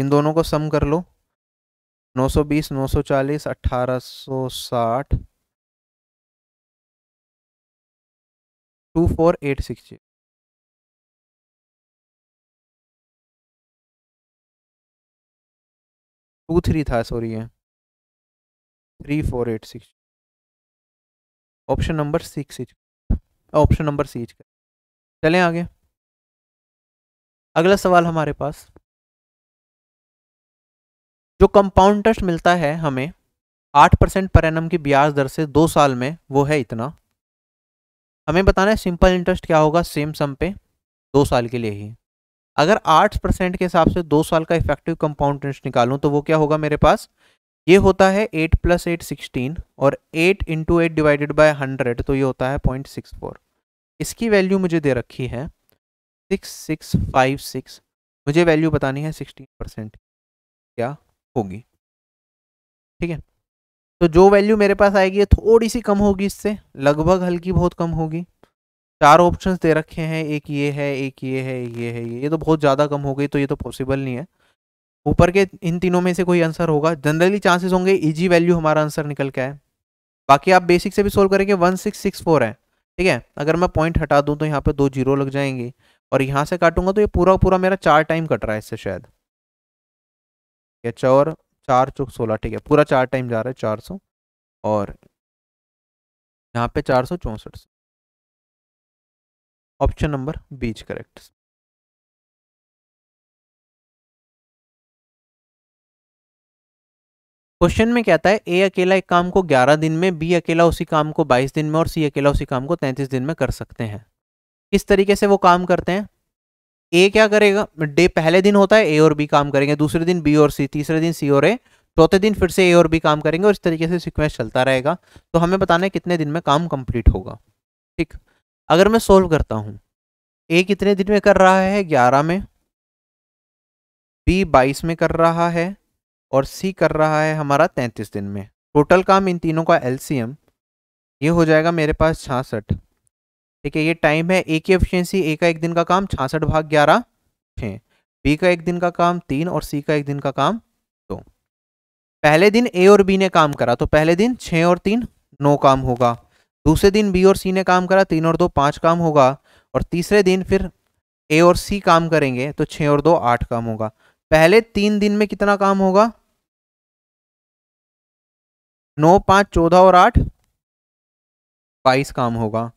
इन दोनों को सम कर लो टू थ्री था सॉरी है three four eight six option number six each option number C each चले आगे अगला सवाल हमारे पास जो कंपाउंड इंटरेस्ट मिलता है हमें आठ परसेंट पर एनम की ब्याज दर से दो साल में वो है इतना हमें बताना है सिंपल इंटरेस्ट क्या होगा सेम सम पे दो साल के लिए ही अगर आठ परसेंट के हिसाब से दो साल का इफेक्टिव कंपाउंड इंटरेस्ट निकालूं तो वो क्या होगा मेरे पास ये होता है एट प्लस एट सिक्सटीन और eight into eight divided by hundred तो ये होता है पॉइंट सिक्स फोर इसकी वैल्यू मुझे दे रखी है सिक्स सिक्स फाइव सिक्स मुझे वैल्यू बतानी है सिक्सटीन परसेंट क्या होगी ठीक है तो जो वैल्यू मेरे पास आएगी ये थोड़ी सी कम होगी इससे लगभग हल्की बहुत कम होगी चार ऑप्शंस दे रखे हैं एक ये है एक ये है ये है ये ये तो बहुत ज़्यादा कम हो गई तो ये तो पॉसिबल नहीं है ऊपर के इन तीनों में से कोई आंसर होगा जनरली चांसेस होंगे इजी वैल्यू हमारा आंसर निकल के आए बाकी आप बेसिक से भी सोल्व करेंगे वन सिक्स सिक्स फोर है ठीक है अगर मैं पॉइंट हटा दूँ तो यहाँ पर दो जीरो लग जाएंगे और यहाँ से काटूंगा तो ये पूरा पूरा मेरा चार टाइम कट रहा है इससे शायद है चौर चार चौक सोलह ठीक है पूरा चार टाइम जा रहा है चार सौ और यहाँ पे चार सौ चौंसठ ऑप्शन नंबर बीच करेक्ट क्वेश्चन में कहता है ए अकेला एक काम को 11 दिन में बी अकेला उसी काम को 22 दिन में और सी अकेला उसी काम को 33 दिन में कर सकते हैं किस तरीके से वो काम करते हैं ए क्या करेगा डे पहले दिन होता है ए और बी काम करेंगे दूसरे दिन बी और सी तीसरे दिन सी और ए चौथे दिन फिर से ए और बी काम करेंगे और इस तरीके से सिक्वेंस चलता रहेगा तो हमें बताना है कितने दिन में काम कंप्लीट होगा ठीक अगर मैं सोल्व करता हूँ ए कितने दिन में कर रहा है ग्यारह में बी बाईस में कर रहा है और सी कर रहा है हमारा तैंतीस दिन में टोटल काम इन तीनों का एल ये हो जाएगा मेरे पास छासठ ठीक है ये टाइम है ए की एफिशिएंसी ए का एक दिन का काम छासठ भाग ग्यारह छः बी का एक दिन का काम तीन और सी का एक दिन का काम दो पहले दिन ए और बी ने काम करा तो पहले दिन छः और तीन नौ काम होगा दूसरे दिन बी और सी ने काम करा तीन और दो पाँच काम होगा और तीसरे दिन फिर ए और सी काम करेंगे तो छः और दो आठ काम होगा पहले तीन दिन में कितना काम होगा नौ पाँच चौदह और आठ बाईस काम होगा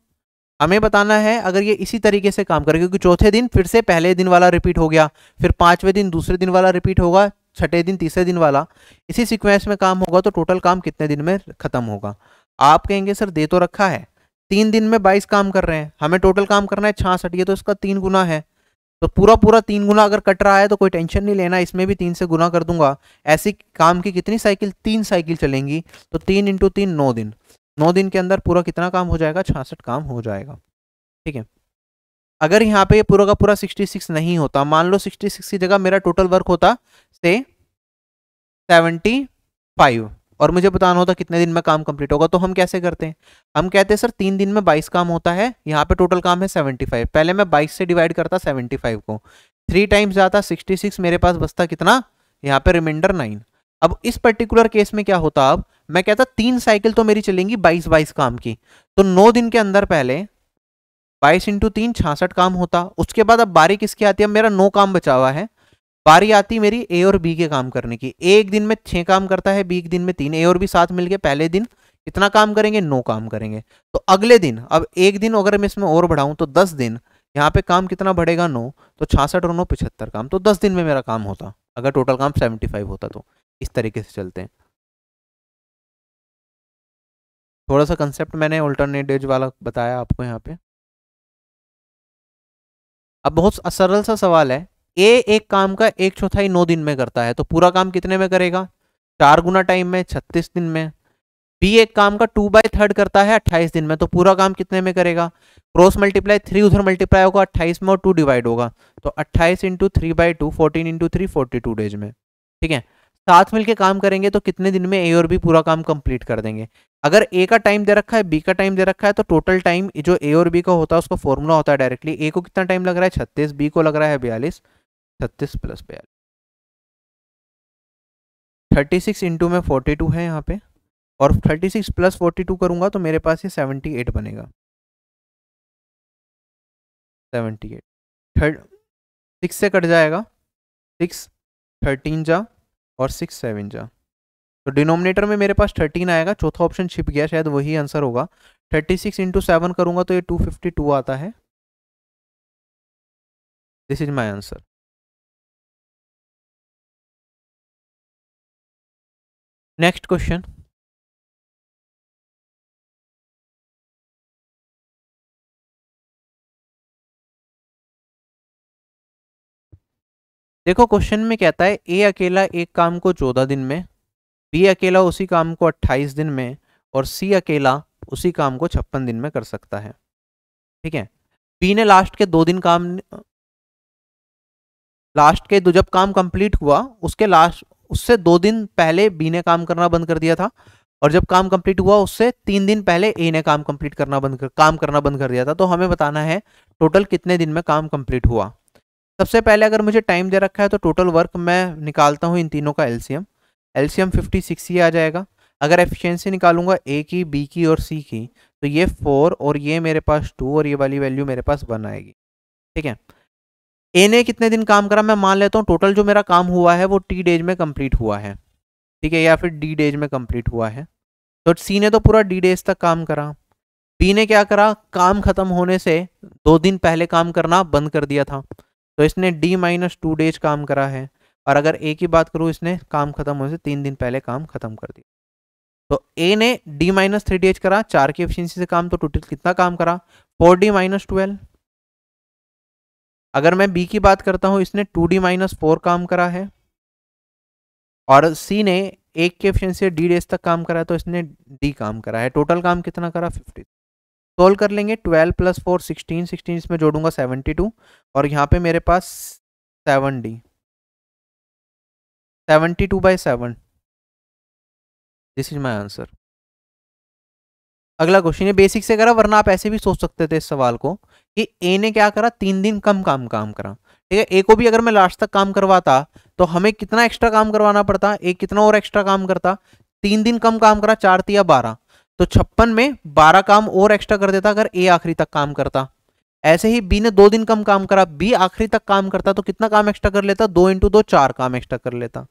हमें बताना है अगर ये इसी तरीके से काम करे क्योंकि चौथे दिन फिर से पहले दिन वाला रिपीट हो गया फिर पाँचवें दिन दूसरे दिन वाला रिपीट होगा छठे दिन तीसरे दिन वाला इसी सिक्वेंस में काम होगा तो टोटल काम कितने दिन में ख़त्म होगा आप कहेंगे सर दे तो रखा है तीन दिन में बाईस काम कर रहे हैं हमें टोटल काम करना है छाछठ ये तो इसका तीन गुना है तो पूरा पूरा तीन गुना अगर कट रहा है तो कोई टेंशन नहीं लेना इसमें भी तीन से गुना कर दूंगा ऐसी काम की कितनी साइकिल तीन साइकिल चलेंगी तो तीन इंटू तीन नौ दिन नौ दिन के अंदर पूरा कितना काम हो जाएगा छियासठ काम हो जाएगा ठीक है अगर यहाँ पे पूरा का पूरा सिक्स नहीं होता मान लो सिक्स की जगह मेरा टोटल वर्क होता से फाइव और मुझे बताना होता कितने दिन में काम कंप्लीट होगा तो हम कैसे करते हैं हम कहते हैं सर तीन दिन में बाईस काम होता है यहाँ पे टोटल काम है फाइव पहले मैं बाईस से डिवाइड करता सेवेंटी फाइव को थ्री टाइम्स जाता सिक्स मेरे पास बसता कितना यहाँ पे रिमाइंडर नाइन अब इस पर्टिकुलर केस में क्या होता अब मैं कहता तीन साइकिल तो मेरी चलेंगी बाईस बाईस काम की तो नौ दिन के अंदर पहले बाईस इंटू तीन छासठ काम होता उसके बाद अब बारी किसकी आती है मेरा नौ काम बचा हुआ है बारी आती मेरी ए और बी के काम करने की ए एक दिन में छः काम करता है बी एक दिन में तीन ए और बी साथ मिलके पहले दिन कितना काम करेंगे नौ काम करेंगे तो अगले दिन अब एक दिन अगर मैं इसमें और बढ़ाऊँ तो दस दिन यहाँ पे काम कितना बढ़ेगा नौ तो छासठ और नौ पिछहत्तर काम तो दस दिन में मेरा काम होता अगर टोटल काम सेवेंटी फाइव होता तो इस तरीके से चलते हैं थोड़ा सा कंसेप्ट मैंने अल्टरनेट डेज वाला बताया आपको यहाँ पे अब बहुत सरल सा सवाल है ए एक काम का एक चौथाई नौ दिन में करता है तो पूरा काम कितने में करेगा चार गुना टाइम में छत्तीस दिन में बी एक काम का टू बाई थर्ड करता है अट्ठाईस दिन में तो पूरा काम कितने में करेगा क्रॉस मल्टीप्लाई थ्री उधर मल्टीप्लाई होगा अट्ठाईस में और टू डिवाइड होगा तो अट्ठाईस into three by two fourteen into three forty two days में ठीक है साथ मिलकर काम करेंगे तो कितने दिन में ए और बी पूरा काम कंप्लीट कर देंगे अगर ए का टाइम दे रखा है बी का टाइम दे रखा है तो टोटल टाइम जो ए और बी का होता है उसका फॉर्मूला होता है डायरेक्टली ए को कितना टाइम लग रहा है छत्तीस बी को लग रहा है बयालीस छत्तीस प्लस बयालीस थर्टी सिक्स इंटू में फोर्टी टू है यहाँ पे और thirty six plus forty two करूँगा तो मेरे पास ये सेवेंटी एट बनेगा सेवेंटी एट थर्ड सिक्स से कट जाएगा सिक्स थर्टीन जा और सिक्स सेवन जा तो डिनोमिनेटर में मेरे पास थर्टीन आएगा चौथा ऑप्शन छिप गया शायद वही आंसर होगा थर्टी सिक्स इंटू सेवन करूँगा तो ये टू फिफ्टी टू आता है this is my answer next question देखो क्वेश्चन में कहता है ए अकेला एक काम को चौदह दिन में बी अकेला उसी काम को अट्ठाईस दिन में और सी अकेला उसी काम को छप्पन दिन में कर सकता है ठीक है बी ने लास्ट के दो दिन काम लास्ट के जब काम कंप्लीट हुआ उसके लास्ट उससे दो दिन पहले बी ने काम करना बंद कर दिया था और जब काम कंप्लीट हुआ उससे तीन दिन पहले ए ने काम कंप्लीट करना बंद कर काम करना बंद कर दिया था तो हमें बताना है टोटल कितने दिन में काम कंप्लीट हुआ सबसे पहले अगर मुझे टाइम दे रखा है तो टोटल वर्क मैं निकालता हूँ इन तीनों का एल्शियम फिफ्टी सिक्स ही आ जाएगा अगर एफिशिएंसी निकालूंगा ए की बी की और सी की तो ये फोर और ये मेरे पास टू और ये वाली वैल्यू मेरे पास वन आएगी ठीक है ए ने कितने दिन काम करा मैं मान लेता हूँ टोटल जो मेरा काम हुआ है वो टी डेज में कम्प्लीट हुआ है ठीक है या फिर डी डेज में कम्प्लीट हुआ है तो सी ने तो पूरा डी डेज तक काम करा बी ने क्या करा काम खत्म होने से दो दिन पहले काम करना बंद कर दिया था तो इसने डी माइनस टू डेज काम करा है और अगर ए की बात करूँ इसने काम खत्म होने से तीन दिन पहले काम खत्म कर दिया तो ए ने डी माइनस थ्री डेज करा चार की एफिशिएंसी से काम तो टोटल कितना काम करा फोर डी माइनस ट्वेल्व अगर मैं बी की बात करता हूँ इसने टू डी माइनस फोर काम करा है और सी ने एक की एफिशिएंसी से डी डेज तक काम करा है तो इसने डी काम करा है टोटल काम कितना करा फिफ्टी सोल्व कर लेंगे twelve plus four sixteen sixteen इसमें जोड़ूंगा सेवेंटी टू और यहाँ पे मेरे पास seven D seventy two by seven this is my answer अगला क्वेश्चन ये बेसिक से करा वरना आप ऐसे भी सोच सकते थे इस सवाल को कि ए ने क्या करा तीन दिन कम काम काम करा ठीक है ए को भी अगर मैं लास्ट तक काम करवाता तो हमें कितना एक्स्ट्रा काम करवाना पड़ता ए कितना और एक्स्ट्रा काम करता तीन दिन कम काम करा चार तिया बारह तो छप्पन में बारह काम और एक्स्ट्रा कर देता अगर ए आखिरी तक काम करता ऐसे ही बी ने दो दिन कम काम करा बी आखिरी तक काम करता तो कितना काम एक्स्ट्रा कर लेता दो इंटू दो चार काम एक्स्ट्रा कर लेता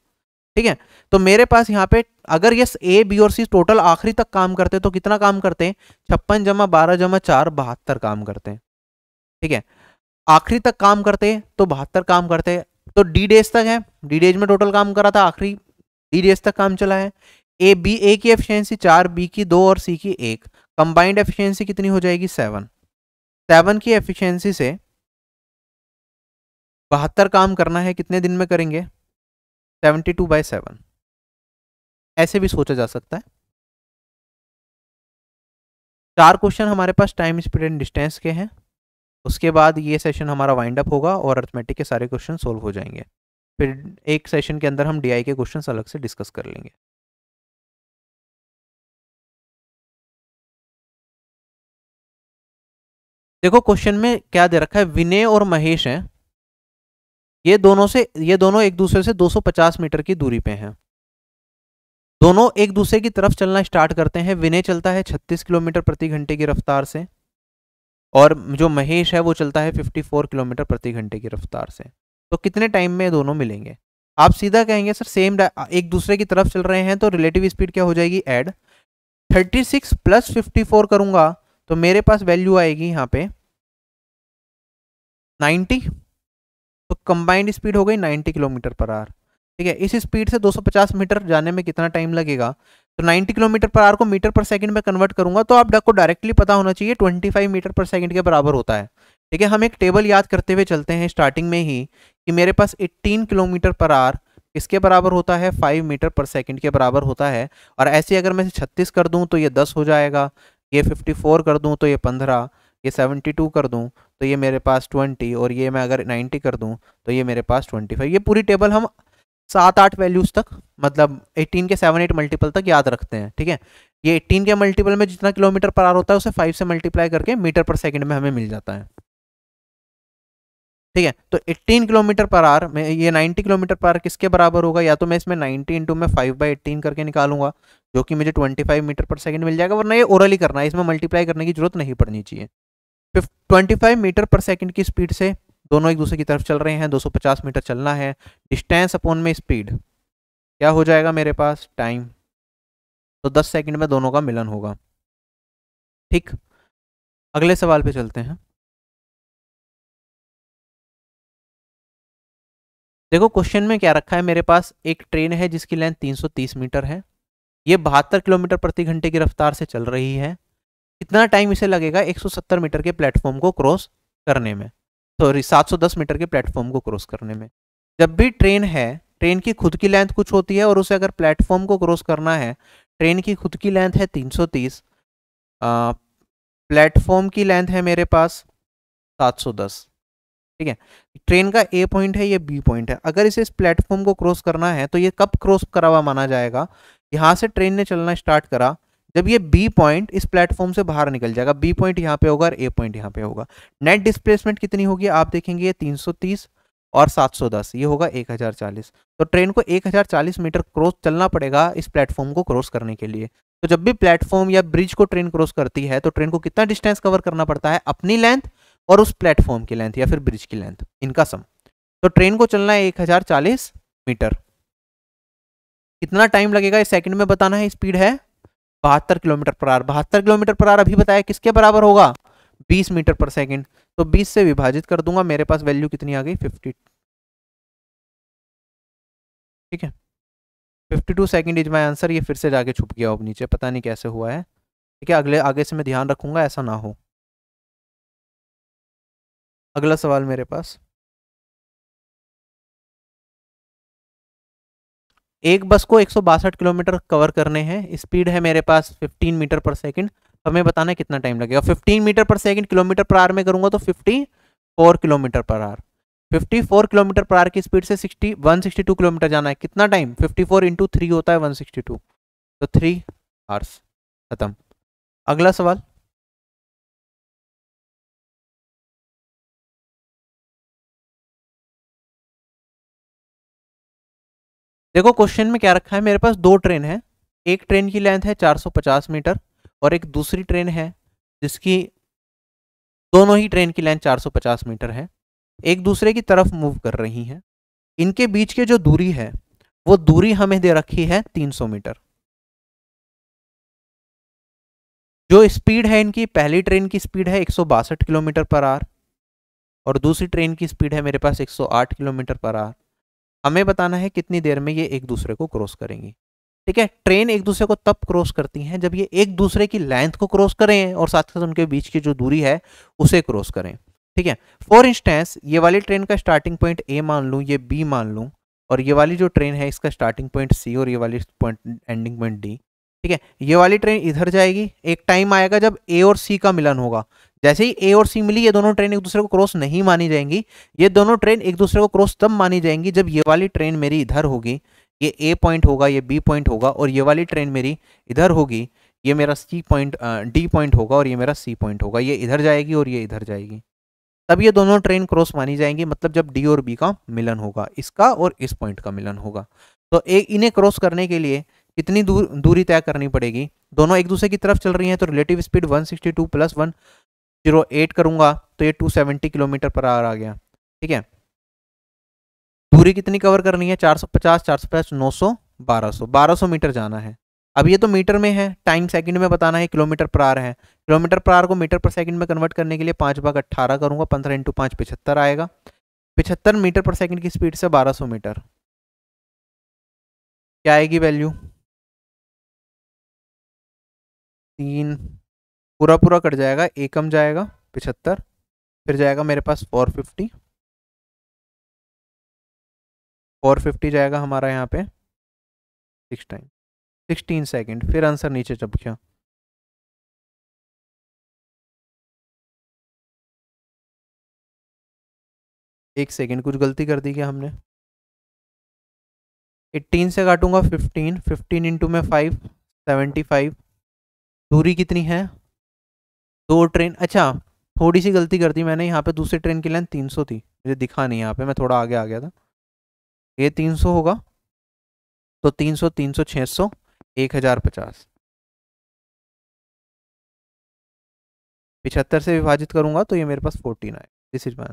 ठीक है तो मेरे पास यहाँ पे अगर यस ए बी और सी टोटल आखिरी तक काम करते तो कितना काम करते छप्पन जमा बारह जमा चार बहत्तर काम करते ठीक है आखिरी तक काम करते तो बहत्तर काम करते तो डी डेज तक है डी डेज में टोटल काम करा था आखिरी डी डेज तक काम चला है ए बी ए की एफिशिएंसी चार बी की दो और सी की एक कंबाइंड एफिशिएंसी कितनी हो जाएगी सेवन सेवन की एफिशिएंसी से बहत्तर काम करना है कितने दिन में करेंगे सेवेंटी टू बाई सेवन ऐसे भी सोचा जा सकता है चार क्वेश्चन हमारे पास टाइम स्पीड एंड डिस्टेंस के हैं उसके बाद ये सेशन हमारा वाइंड अप होगा और अर्थमेटिक के सारे क्वेश्चन सोल्व हो जाएंगे फिर एक सेशन के अंदर हम डीआई के क्वेश्चन अलग से डिस्कस कर लेंगे देखो क्वेश्चन में क्या दे रखा है विनय और महेश हैं ये दोनों से ये दोनों एक दूसरे से 250 मीटर की दूरी पे हैं दोनों एक दूसरे की तरफ चलना स्टार्ट करते हैं विनय चलता है 36 किलोमीटर प्रति घंटे की रफ्तार से और जो महेश है वो चलता है 54 किलोमीटर प्रति घंटे की रफ्तार से तो कितने टाइम में दोनों मिलेंगे आप सीधा कहेंगे सर सेम एक दूसरे की तरफ चल रहे हैं तो रिलेटिव स्पीड क्या हो जाएगी add thirty six plus four करूंगा तो मेरे पास वैल्यू आएगी यहाँ पे 90 तो कंबाइंड स्पीड हो गई 90 किलोमीटर पर आर ठीक है इस स्पीड से 250 मीटर जाने में कितना टाइम लगेगा तो 90 किलोमीटर पर आर को मीटर पर सेकंड में कन्वर्ट करूंगा तो आप को डायरेक्टली पता होना चाहिए 25 मीटर पर सेकंड के बराबर होता है ठीक है हम एक टेबल याद करते हुए चलते हैं स्टार्टिंग में ही कि मेरे पास 18 किलोमीटर पर आर किसके बराबर होता है 5 मीटर पर सेकंड के बराबर होता है और ऐसे अगर मैं छत्तीस कर दूँ तो ये दस हो जाएगा ये 54 कर दूँ तो ये 15 ये 72 कर दूँ तो ये मेरे पास 20 और ये मैं अगर 90 कर दूँ तो ये मेरे पास 25 ये पूरी टेबल हम सात आठ वैल्यूज़ तक मतलब 18 के सेवन एट मल्टीपल तक याद रखते हैं ठीक है ये 18 के मल्टीपल में जितना किलोमीटर पर आर होता है उसे फाइव से मल्टीप्लाई करके मीटर पर सेकेंड में हमें मिल जाता है ठीक है तो 18 किलोमीटर पर आर में ये 90 किलोमीटर पर आर किसके बराबर होगा या तो मैं इसमें 90 इंटू में फाइव बाई एट्टीन करके निकालूंगा जो कि मुझे 25 मीटर पर सेकंड मिल जाएगा वरना ये ओरली करना है इसमें मल्टीप्लाई करने की जरूरत नहीं पड़नी चाहिए ट्वेंटी मीटर पर सेकेंड की स्पीड से दोनों एक दूसरे की तरफ चल रहे हैं 250 मीटर चलना है डिस्टेंस अपॉन में स्पीड क्या हो जाएगा मेरे पास टाइम तो 10 सेकंड में दोनों का मिलन होगा ठीक अगले सवाल पे चलते हैं देखो क्वेश्चन में क्या रखा है मेरे पास एक ट्रेन है जिसकी लेंथ 330 मीटर है ये बहत्तर किलोमीटर प्रति घंटे की रफ्तार से चल रही है कितना टाइम इसे लगेगा 170 मीटर के प्लेटफॉर्म को क्रॉस करने में सॉरी 710 मीटर के प्लेटफॉर्म को क्रॉस करने में जब भी ट्रेन है ट्रेन की खुद की लेंथ कुछ होती है और उसे अगर प्लेटफॉर्म को क्रॉस करना है ट्रेन की खुद की लेंथ है 330 प्लेटफॉर्म की लेंथ है मेरे पास सात ठीक है ट्रेन का ए पॉइंट है ये बी पॉइंट है अगर इसे इस प्लेटफॉर्म को क्रॉस करना है तो ये कब क्रॉस करा हुआ माना जाएगा यहाँ से ट्रेन ने चलना स्टार्ट करा जब ये बी पॉइंट इस प्लेटफॉर्म से बाहर निकल जाएगा बी पॉइंट यहाँ पे होगा और ए पॉइंट यहाँ पे होगा नेट डिस्प्लेसमेंट कितनी होगी आप देखेंगे ये तीन और 710 ये होगा 1040 तो ट्रेन को 1040 मीटर क्रॉस चलना पड़ेगा इस प्लेटफॉर्म को क्रॉस करने के लिए तो जब भी प्लेटफॉर्म या ब्रिज को ट्रेन क्रॉस करती है तो ट्रेन को कितना डिस्टेंस कवर करना पड़ता है अपनी लेंथ और उस प्लेटफॉर्म की लेंथ या फिर ब्रिज की लेंथ इनका सम तो ट्रेन को चलना है एक हजार चालीस मीटर कितना टाइम लगेगा सेकंड में बताना है स्पीड है बहत्तर किलोमीटर पर आर बहत्तर किलोमीटर पर आर अभी बताया किसके बराबर होगा 20 मीटर पर सेकंड तो 20 से विभाजित कर दूंगा मेरे पास वैल्यू कितनी आ गई 50 ठीक है 52 two second is my answer ये फिर से जाके छुप गया अब नीचे पता नहीं कैसे हुआ है ठीक है अगले आगे से मैं ध्यान रखूंगा ऐसा ना हो अगला सवाल मेरे पास एक बस को एक किलोमीटर कवर करने हैं स्पीड है मेरे पास 15 मीटर पर सेकंड तो हमें बताना है कितना टाइम लगेगा 15 मीटर पर सेकंड किलोमीटर पर आर में करूंगा तो 54 किलोमीटर पर आर 54 किलोमीटर पर आर की स्पीड से 60 162 किलोमीटर जाना है कितना टाइम 54 फोर इंटू थ्री होता है 162 तो थ्री आर्स खत्म अगला सवाल देखो क्वेश्चन में क्या रखा है मेरे पास दो ट्रेन है एक ट्रेन की लेंथ है 450 मीटर और एक दूसरी ट्रेन है जिसकी दोनों ही ट्रेन की लेंथ 450 मीटर है एक दूसरे की तरफ मूव कर रही हैं इनके बीच के जो दूरी है वो दूरी हमें दे रखी है 300 मीटर जो स्पीड है इनकी पहली ट्रेन की स्पीड है एक किलोमीटर पर आर और दूसरी ट्रेन की स्पीड है मेरे पास एक किलोमीटर पर आर हमें बताना है कितनी देर में ये एक दूसरे को क्रॉस करेंगी ठीक है ट्रेन एक दूसरे को तब क्रॉस करती हैं जब ये एक दूसरे की लेंथ को क्रॉस करें और साथ साथ उनके बीच की जो दूरी है उसे क्रॉस करें ठीक है फॉर इंस्टेंस ये वाली ट्रेन का स्टार्टिंग पॉइंट ए मान लूँ ये बी मान लूँ और ये वाली जो ट्रेन है इसका स्टार्टिंग पॉइंट सी और ये वाली पॉइंट एंडिंग पॉइंट डी ठीक है ये वाली ट्रेन इधर जाएगी एक टाइम आएगा जब ए और सी का मिलन होगा जैसे ही ए और सी मिली ये दोनों ट्रेन एक दूसरे को क्रॉस नहीं मानी जाएंगी ये दोनों ट्रेन एक दूसरे को क्रॉस तब मानी जाएंगी जब ये वाली ट्रेन मेरी इधर होगी ये ए पॉइंट होगा ये बी पॉइंट होगा और ये वाली ट्रेन मेरी इधर होगी ये मेरा सी पॉइंट डी पॉइंट होगा और ये मेरा सी पॉइंट होगा ये इधर जाएगी और ये इधर जाएगी तब ये दोनों ट्रेन क्रॉस मानी जाएंगी मतलब जब डी और बी का मिलन होगा इसका और इस पॉइंट का मिलन होगा तो ए इन्हें क्रॉस करने के लिए कितनी दूर दूरी तय करनी पड़ेगी दोनों एक दूसरे की तरफ चल रही हैं तो relative speed 162 plus one zero eight करूँगा तो ये टू सेवेंटी किलोमीटर पर आर आ गया ठीक है दूरी कितनी कवर करनी है चार सौ पचास चार सौ पचास नौ सौ बारह सौ बारह सौ मीटर जाना है अब ये तो मीटर में है टाइम सेकंड में बताना है किलोमीटर पर आर है किलोमीटर पर आर को मीटर पर सेकंड में कन्वर्ट करने के लिए पाँच भाग अट्ठारह करूँगा पंद्रह इंटू पाँच पिछहत्तर आएगा पिछहत्तर मीटर पर सेकंड की स्पीड से बारह सौ मीटर क्या आएगी वैल्यू तीन पूरा पूरा कट जाएगा एकम जाएगा पिछहत्तर फिर जाएगा मेरे पास फोर फिफ्टी फोर फिफ्टी जाएगा हमारा यहाँ पे सिक्स टाइम सिक्सटीन सेकेंड फिर आंसर नीचे चपकिया एक सेकेंड कुछ गलती कर दी क्या हमने एट्टीन से काटूंगा फिफ्टीन फिफ्टीन इंटू में फाइव सेवेंटी फाइव दूरी कितनी है दो ट्रेन अच्छा थोड़ी सी गलती कर दी मैंने यहाँ पे दूसरी ट्रेन की लाइन सौ थी मुझे दिखा नहीं यहाँ पे मैं थोड़ा आगे आ गया था ये तीन सौ होगा तो तीन तीन सौ सौ छः सौ एक हज़ार पचास पिछहत्तर से विभाजित करूंगा तो ये मेरे पास फोर्टीन आए दिस इज मैं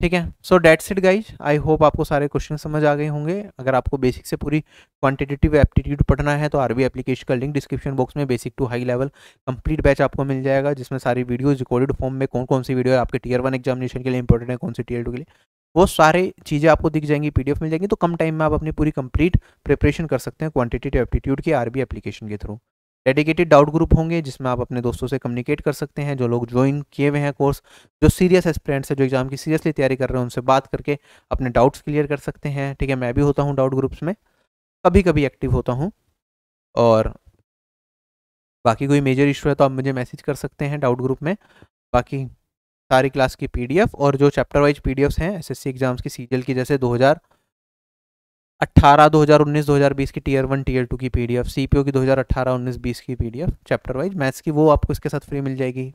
ठीक है so that's it guys I hope आपको सारे क्वेश्चन समझ आ गए होंगे अगर आपको बेसिक से पूरी क्वांटिटेटिव एप्टीट्यूड पढ़ना है तो आरबी एप्लीकेशन का लिंक डिस्क्रिप्शन बॉक्स में basic to high level complete batch आपको मिल जाएगा जिसमें सारी वीडियोज रिकॉर्डेड फॉर्म में कौन कौन सी वीडियो आपके टीयर वन एग्जामिनेशन के लिए इंपॉर्टेंट है कौन सी टीयर टू के लिए वो सारे चीज़ें आपको दिख जाएंगी पी मिल जाएंगी तो कम टाइम में आप अपनी पूरी कंप्लीट प्रिपरेशन कर सकते हैं क्वान्टिटेटिव एप्टीट्यूड की आरबी एप्लीकेशन के थ्रू डेडिकेटेड डाउट ग्रुप होंगे जिसमें आप अपने दोस्तों से कम्युनिकेट कर सकते हैं जो लोग ज्वाइन किए हुए हैं कोर्स जो सीरियस एस्पिरेंट्स है जो एग्ज़ाम की सीरियसली तैयारी कर रहे हैं उनसे बात करके अपने डाउट्स क्लियर कर सकते हैं ठीक है मैं भी होता हूँ डाउट ग्रुप्स में कभी कभी एक्टिव होता हूँ और बाकी कोई मेजर इशू है तो आप मुझे मैसेज कर सकते हैं डाउट ग्रुप में बाकी सारी क्लास की पी और जो चैप्टर वाइज पी हैं एस एग्ज़ाम्स की सीजल की जैसे दो अट्ठारह दो हज़ार उन्नीस दो हज़ार बीस की टीयर वन टीयर टू की पीडीएफ सीपीओ की दो हज़ार अट्ठारह उन्नीस बीस की पीडीएफ चैप्टर वाइज मैथ्स की वो आपको इसके साथ फ्री मिल जाएगी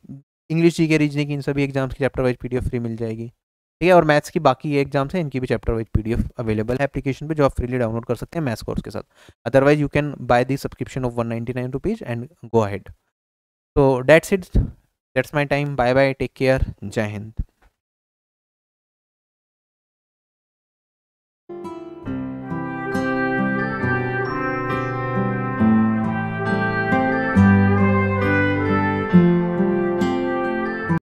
इंग्लिश जी के रीजनिंग की इन सभी एग्जाम्स की चैप्टर वाइज पीडीएफ फ्री मिल जाएगी ठीक है और मैथ्स की बाकी ये एग्जाम्स हैं इनकी भी चैप्टर वाइज पीडीएफ अवेलेबल है एप्लीकेशन पे जो आप फ्रीली डाउनलोड कर सकते हैं मैथ्स कोर्स के साथ otherwise you can buy the subscription of one ninety nine rupees and go ahead तो that's it's that's my time bye bye take care जय हिंद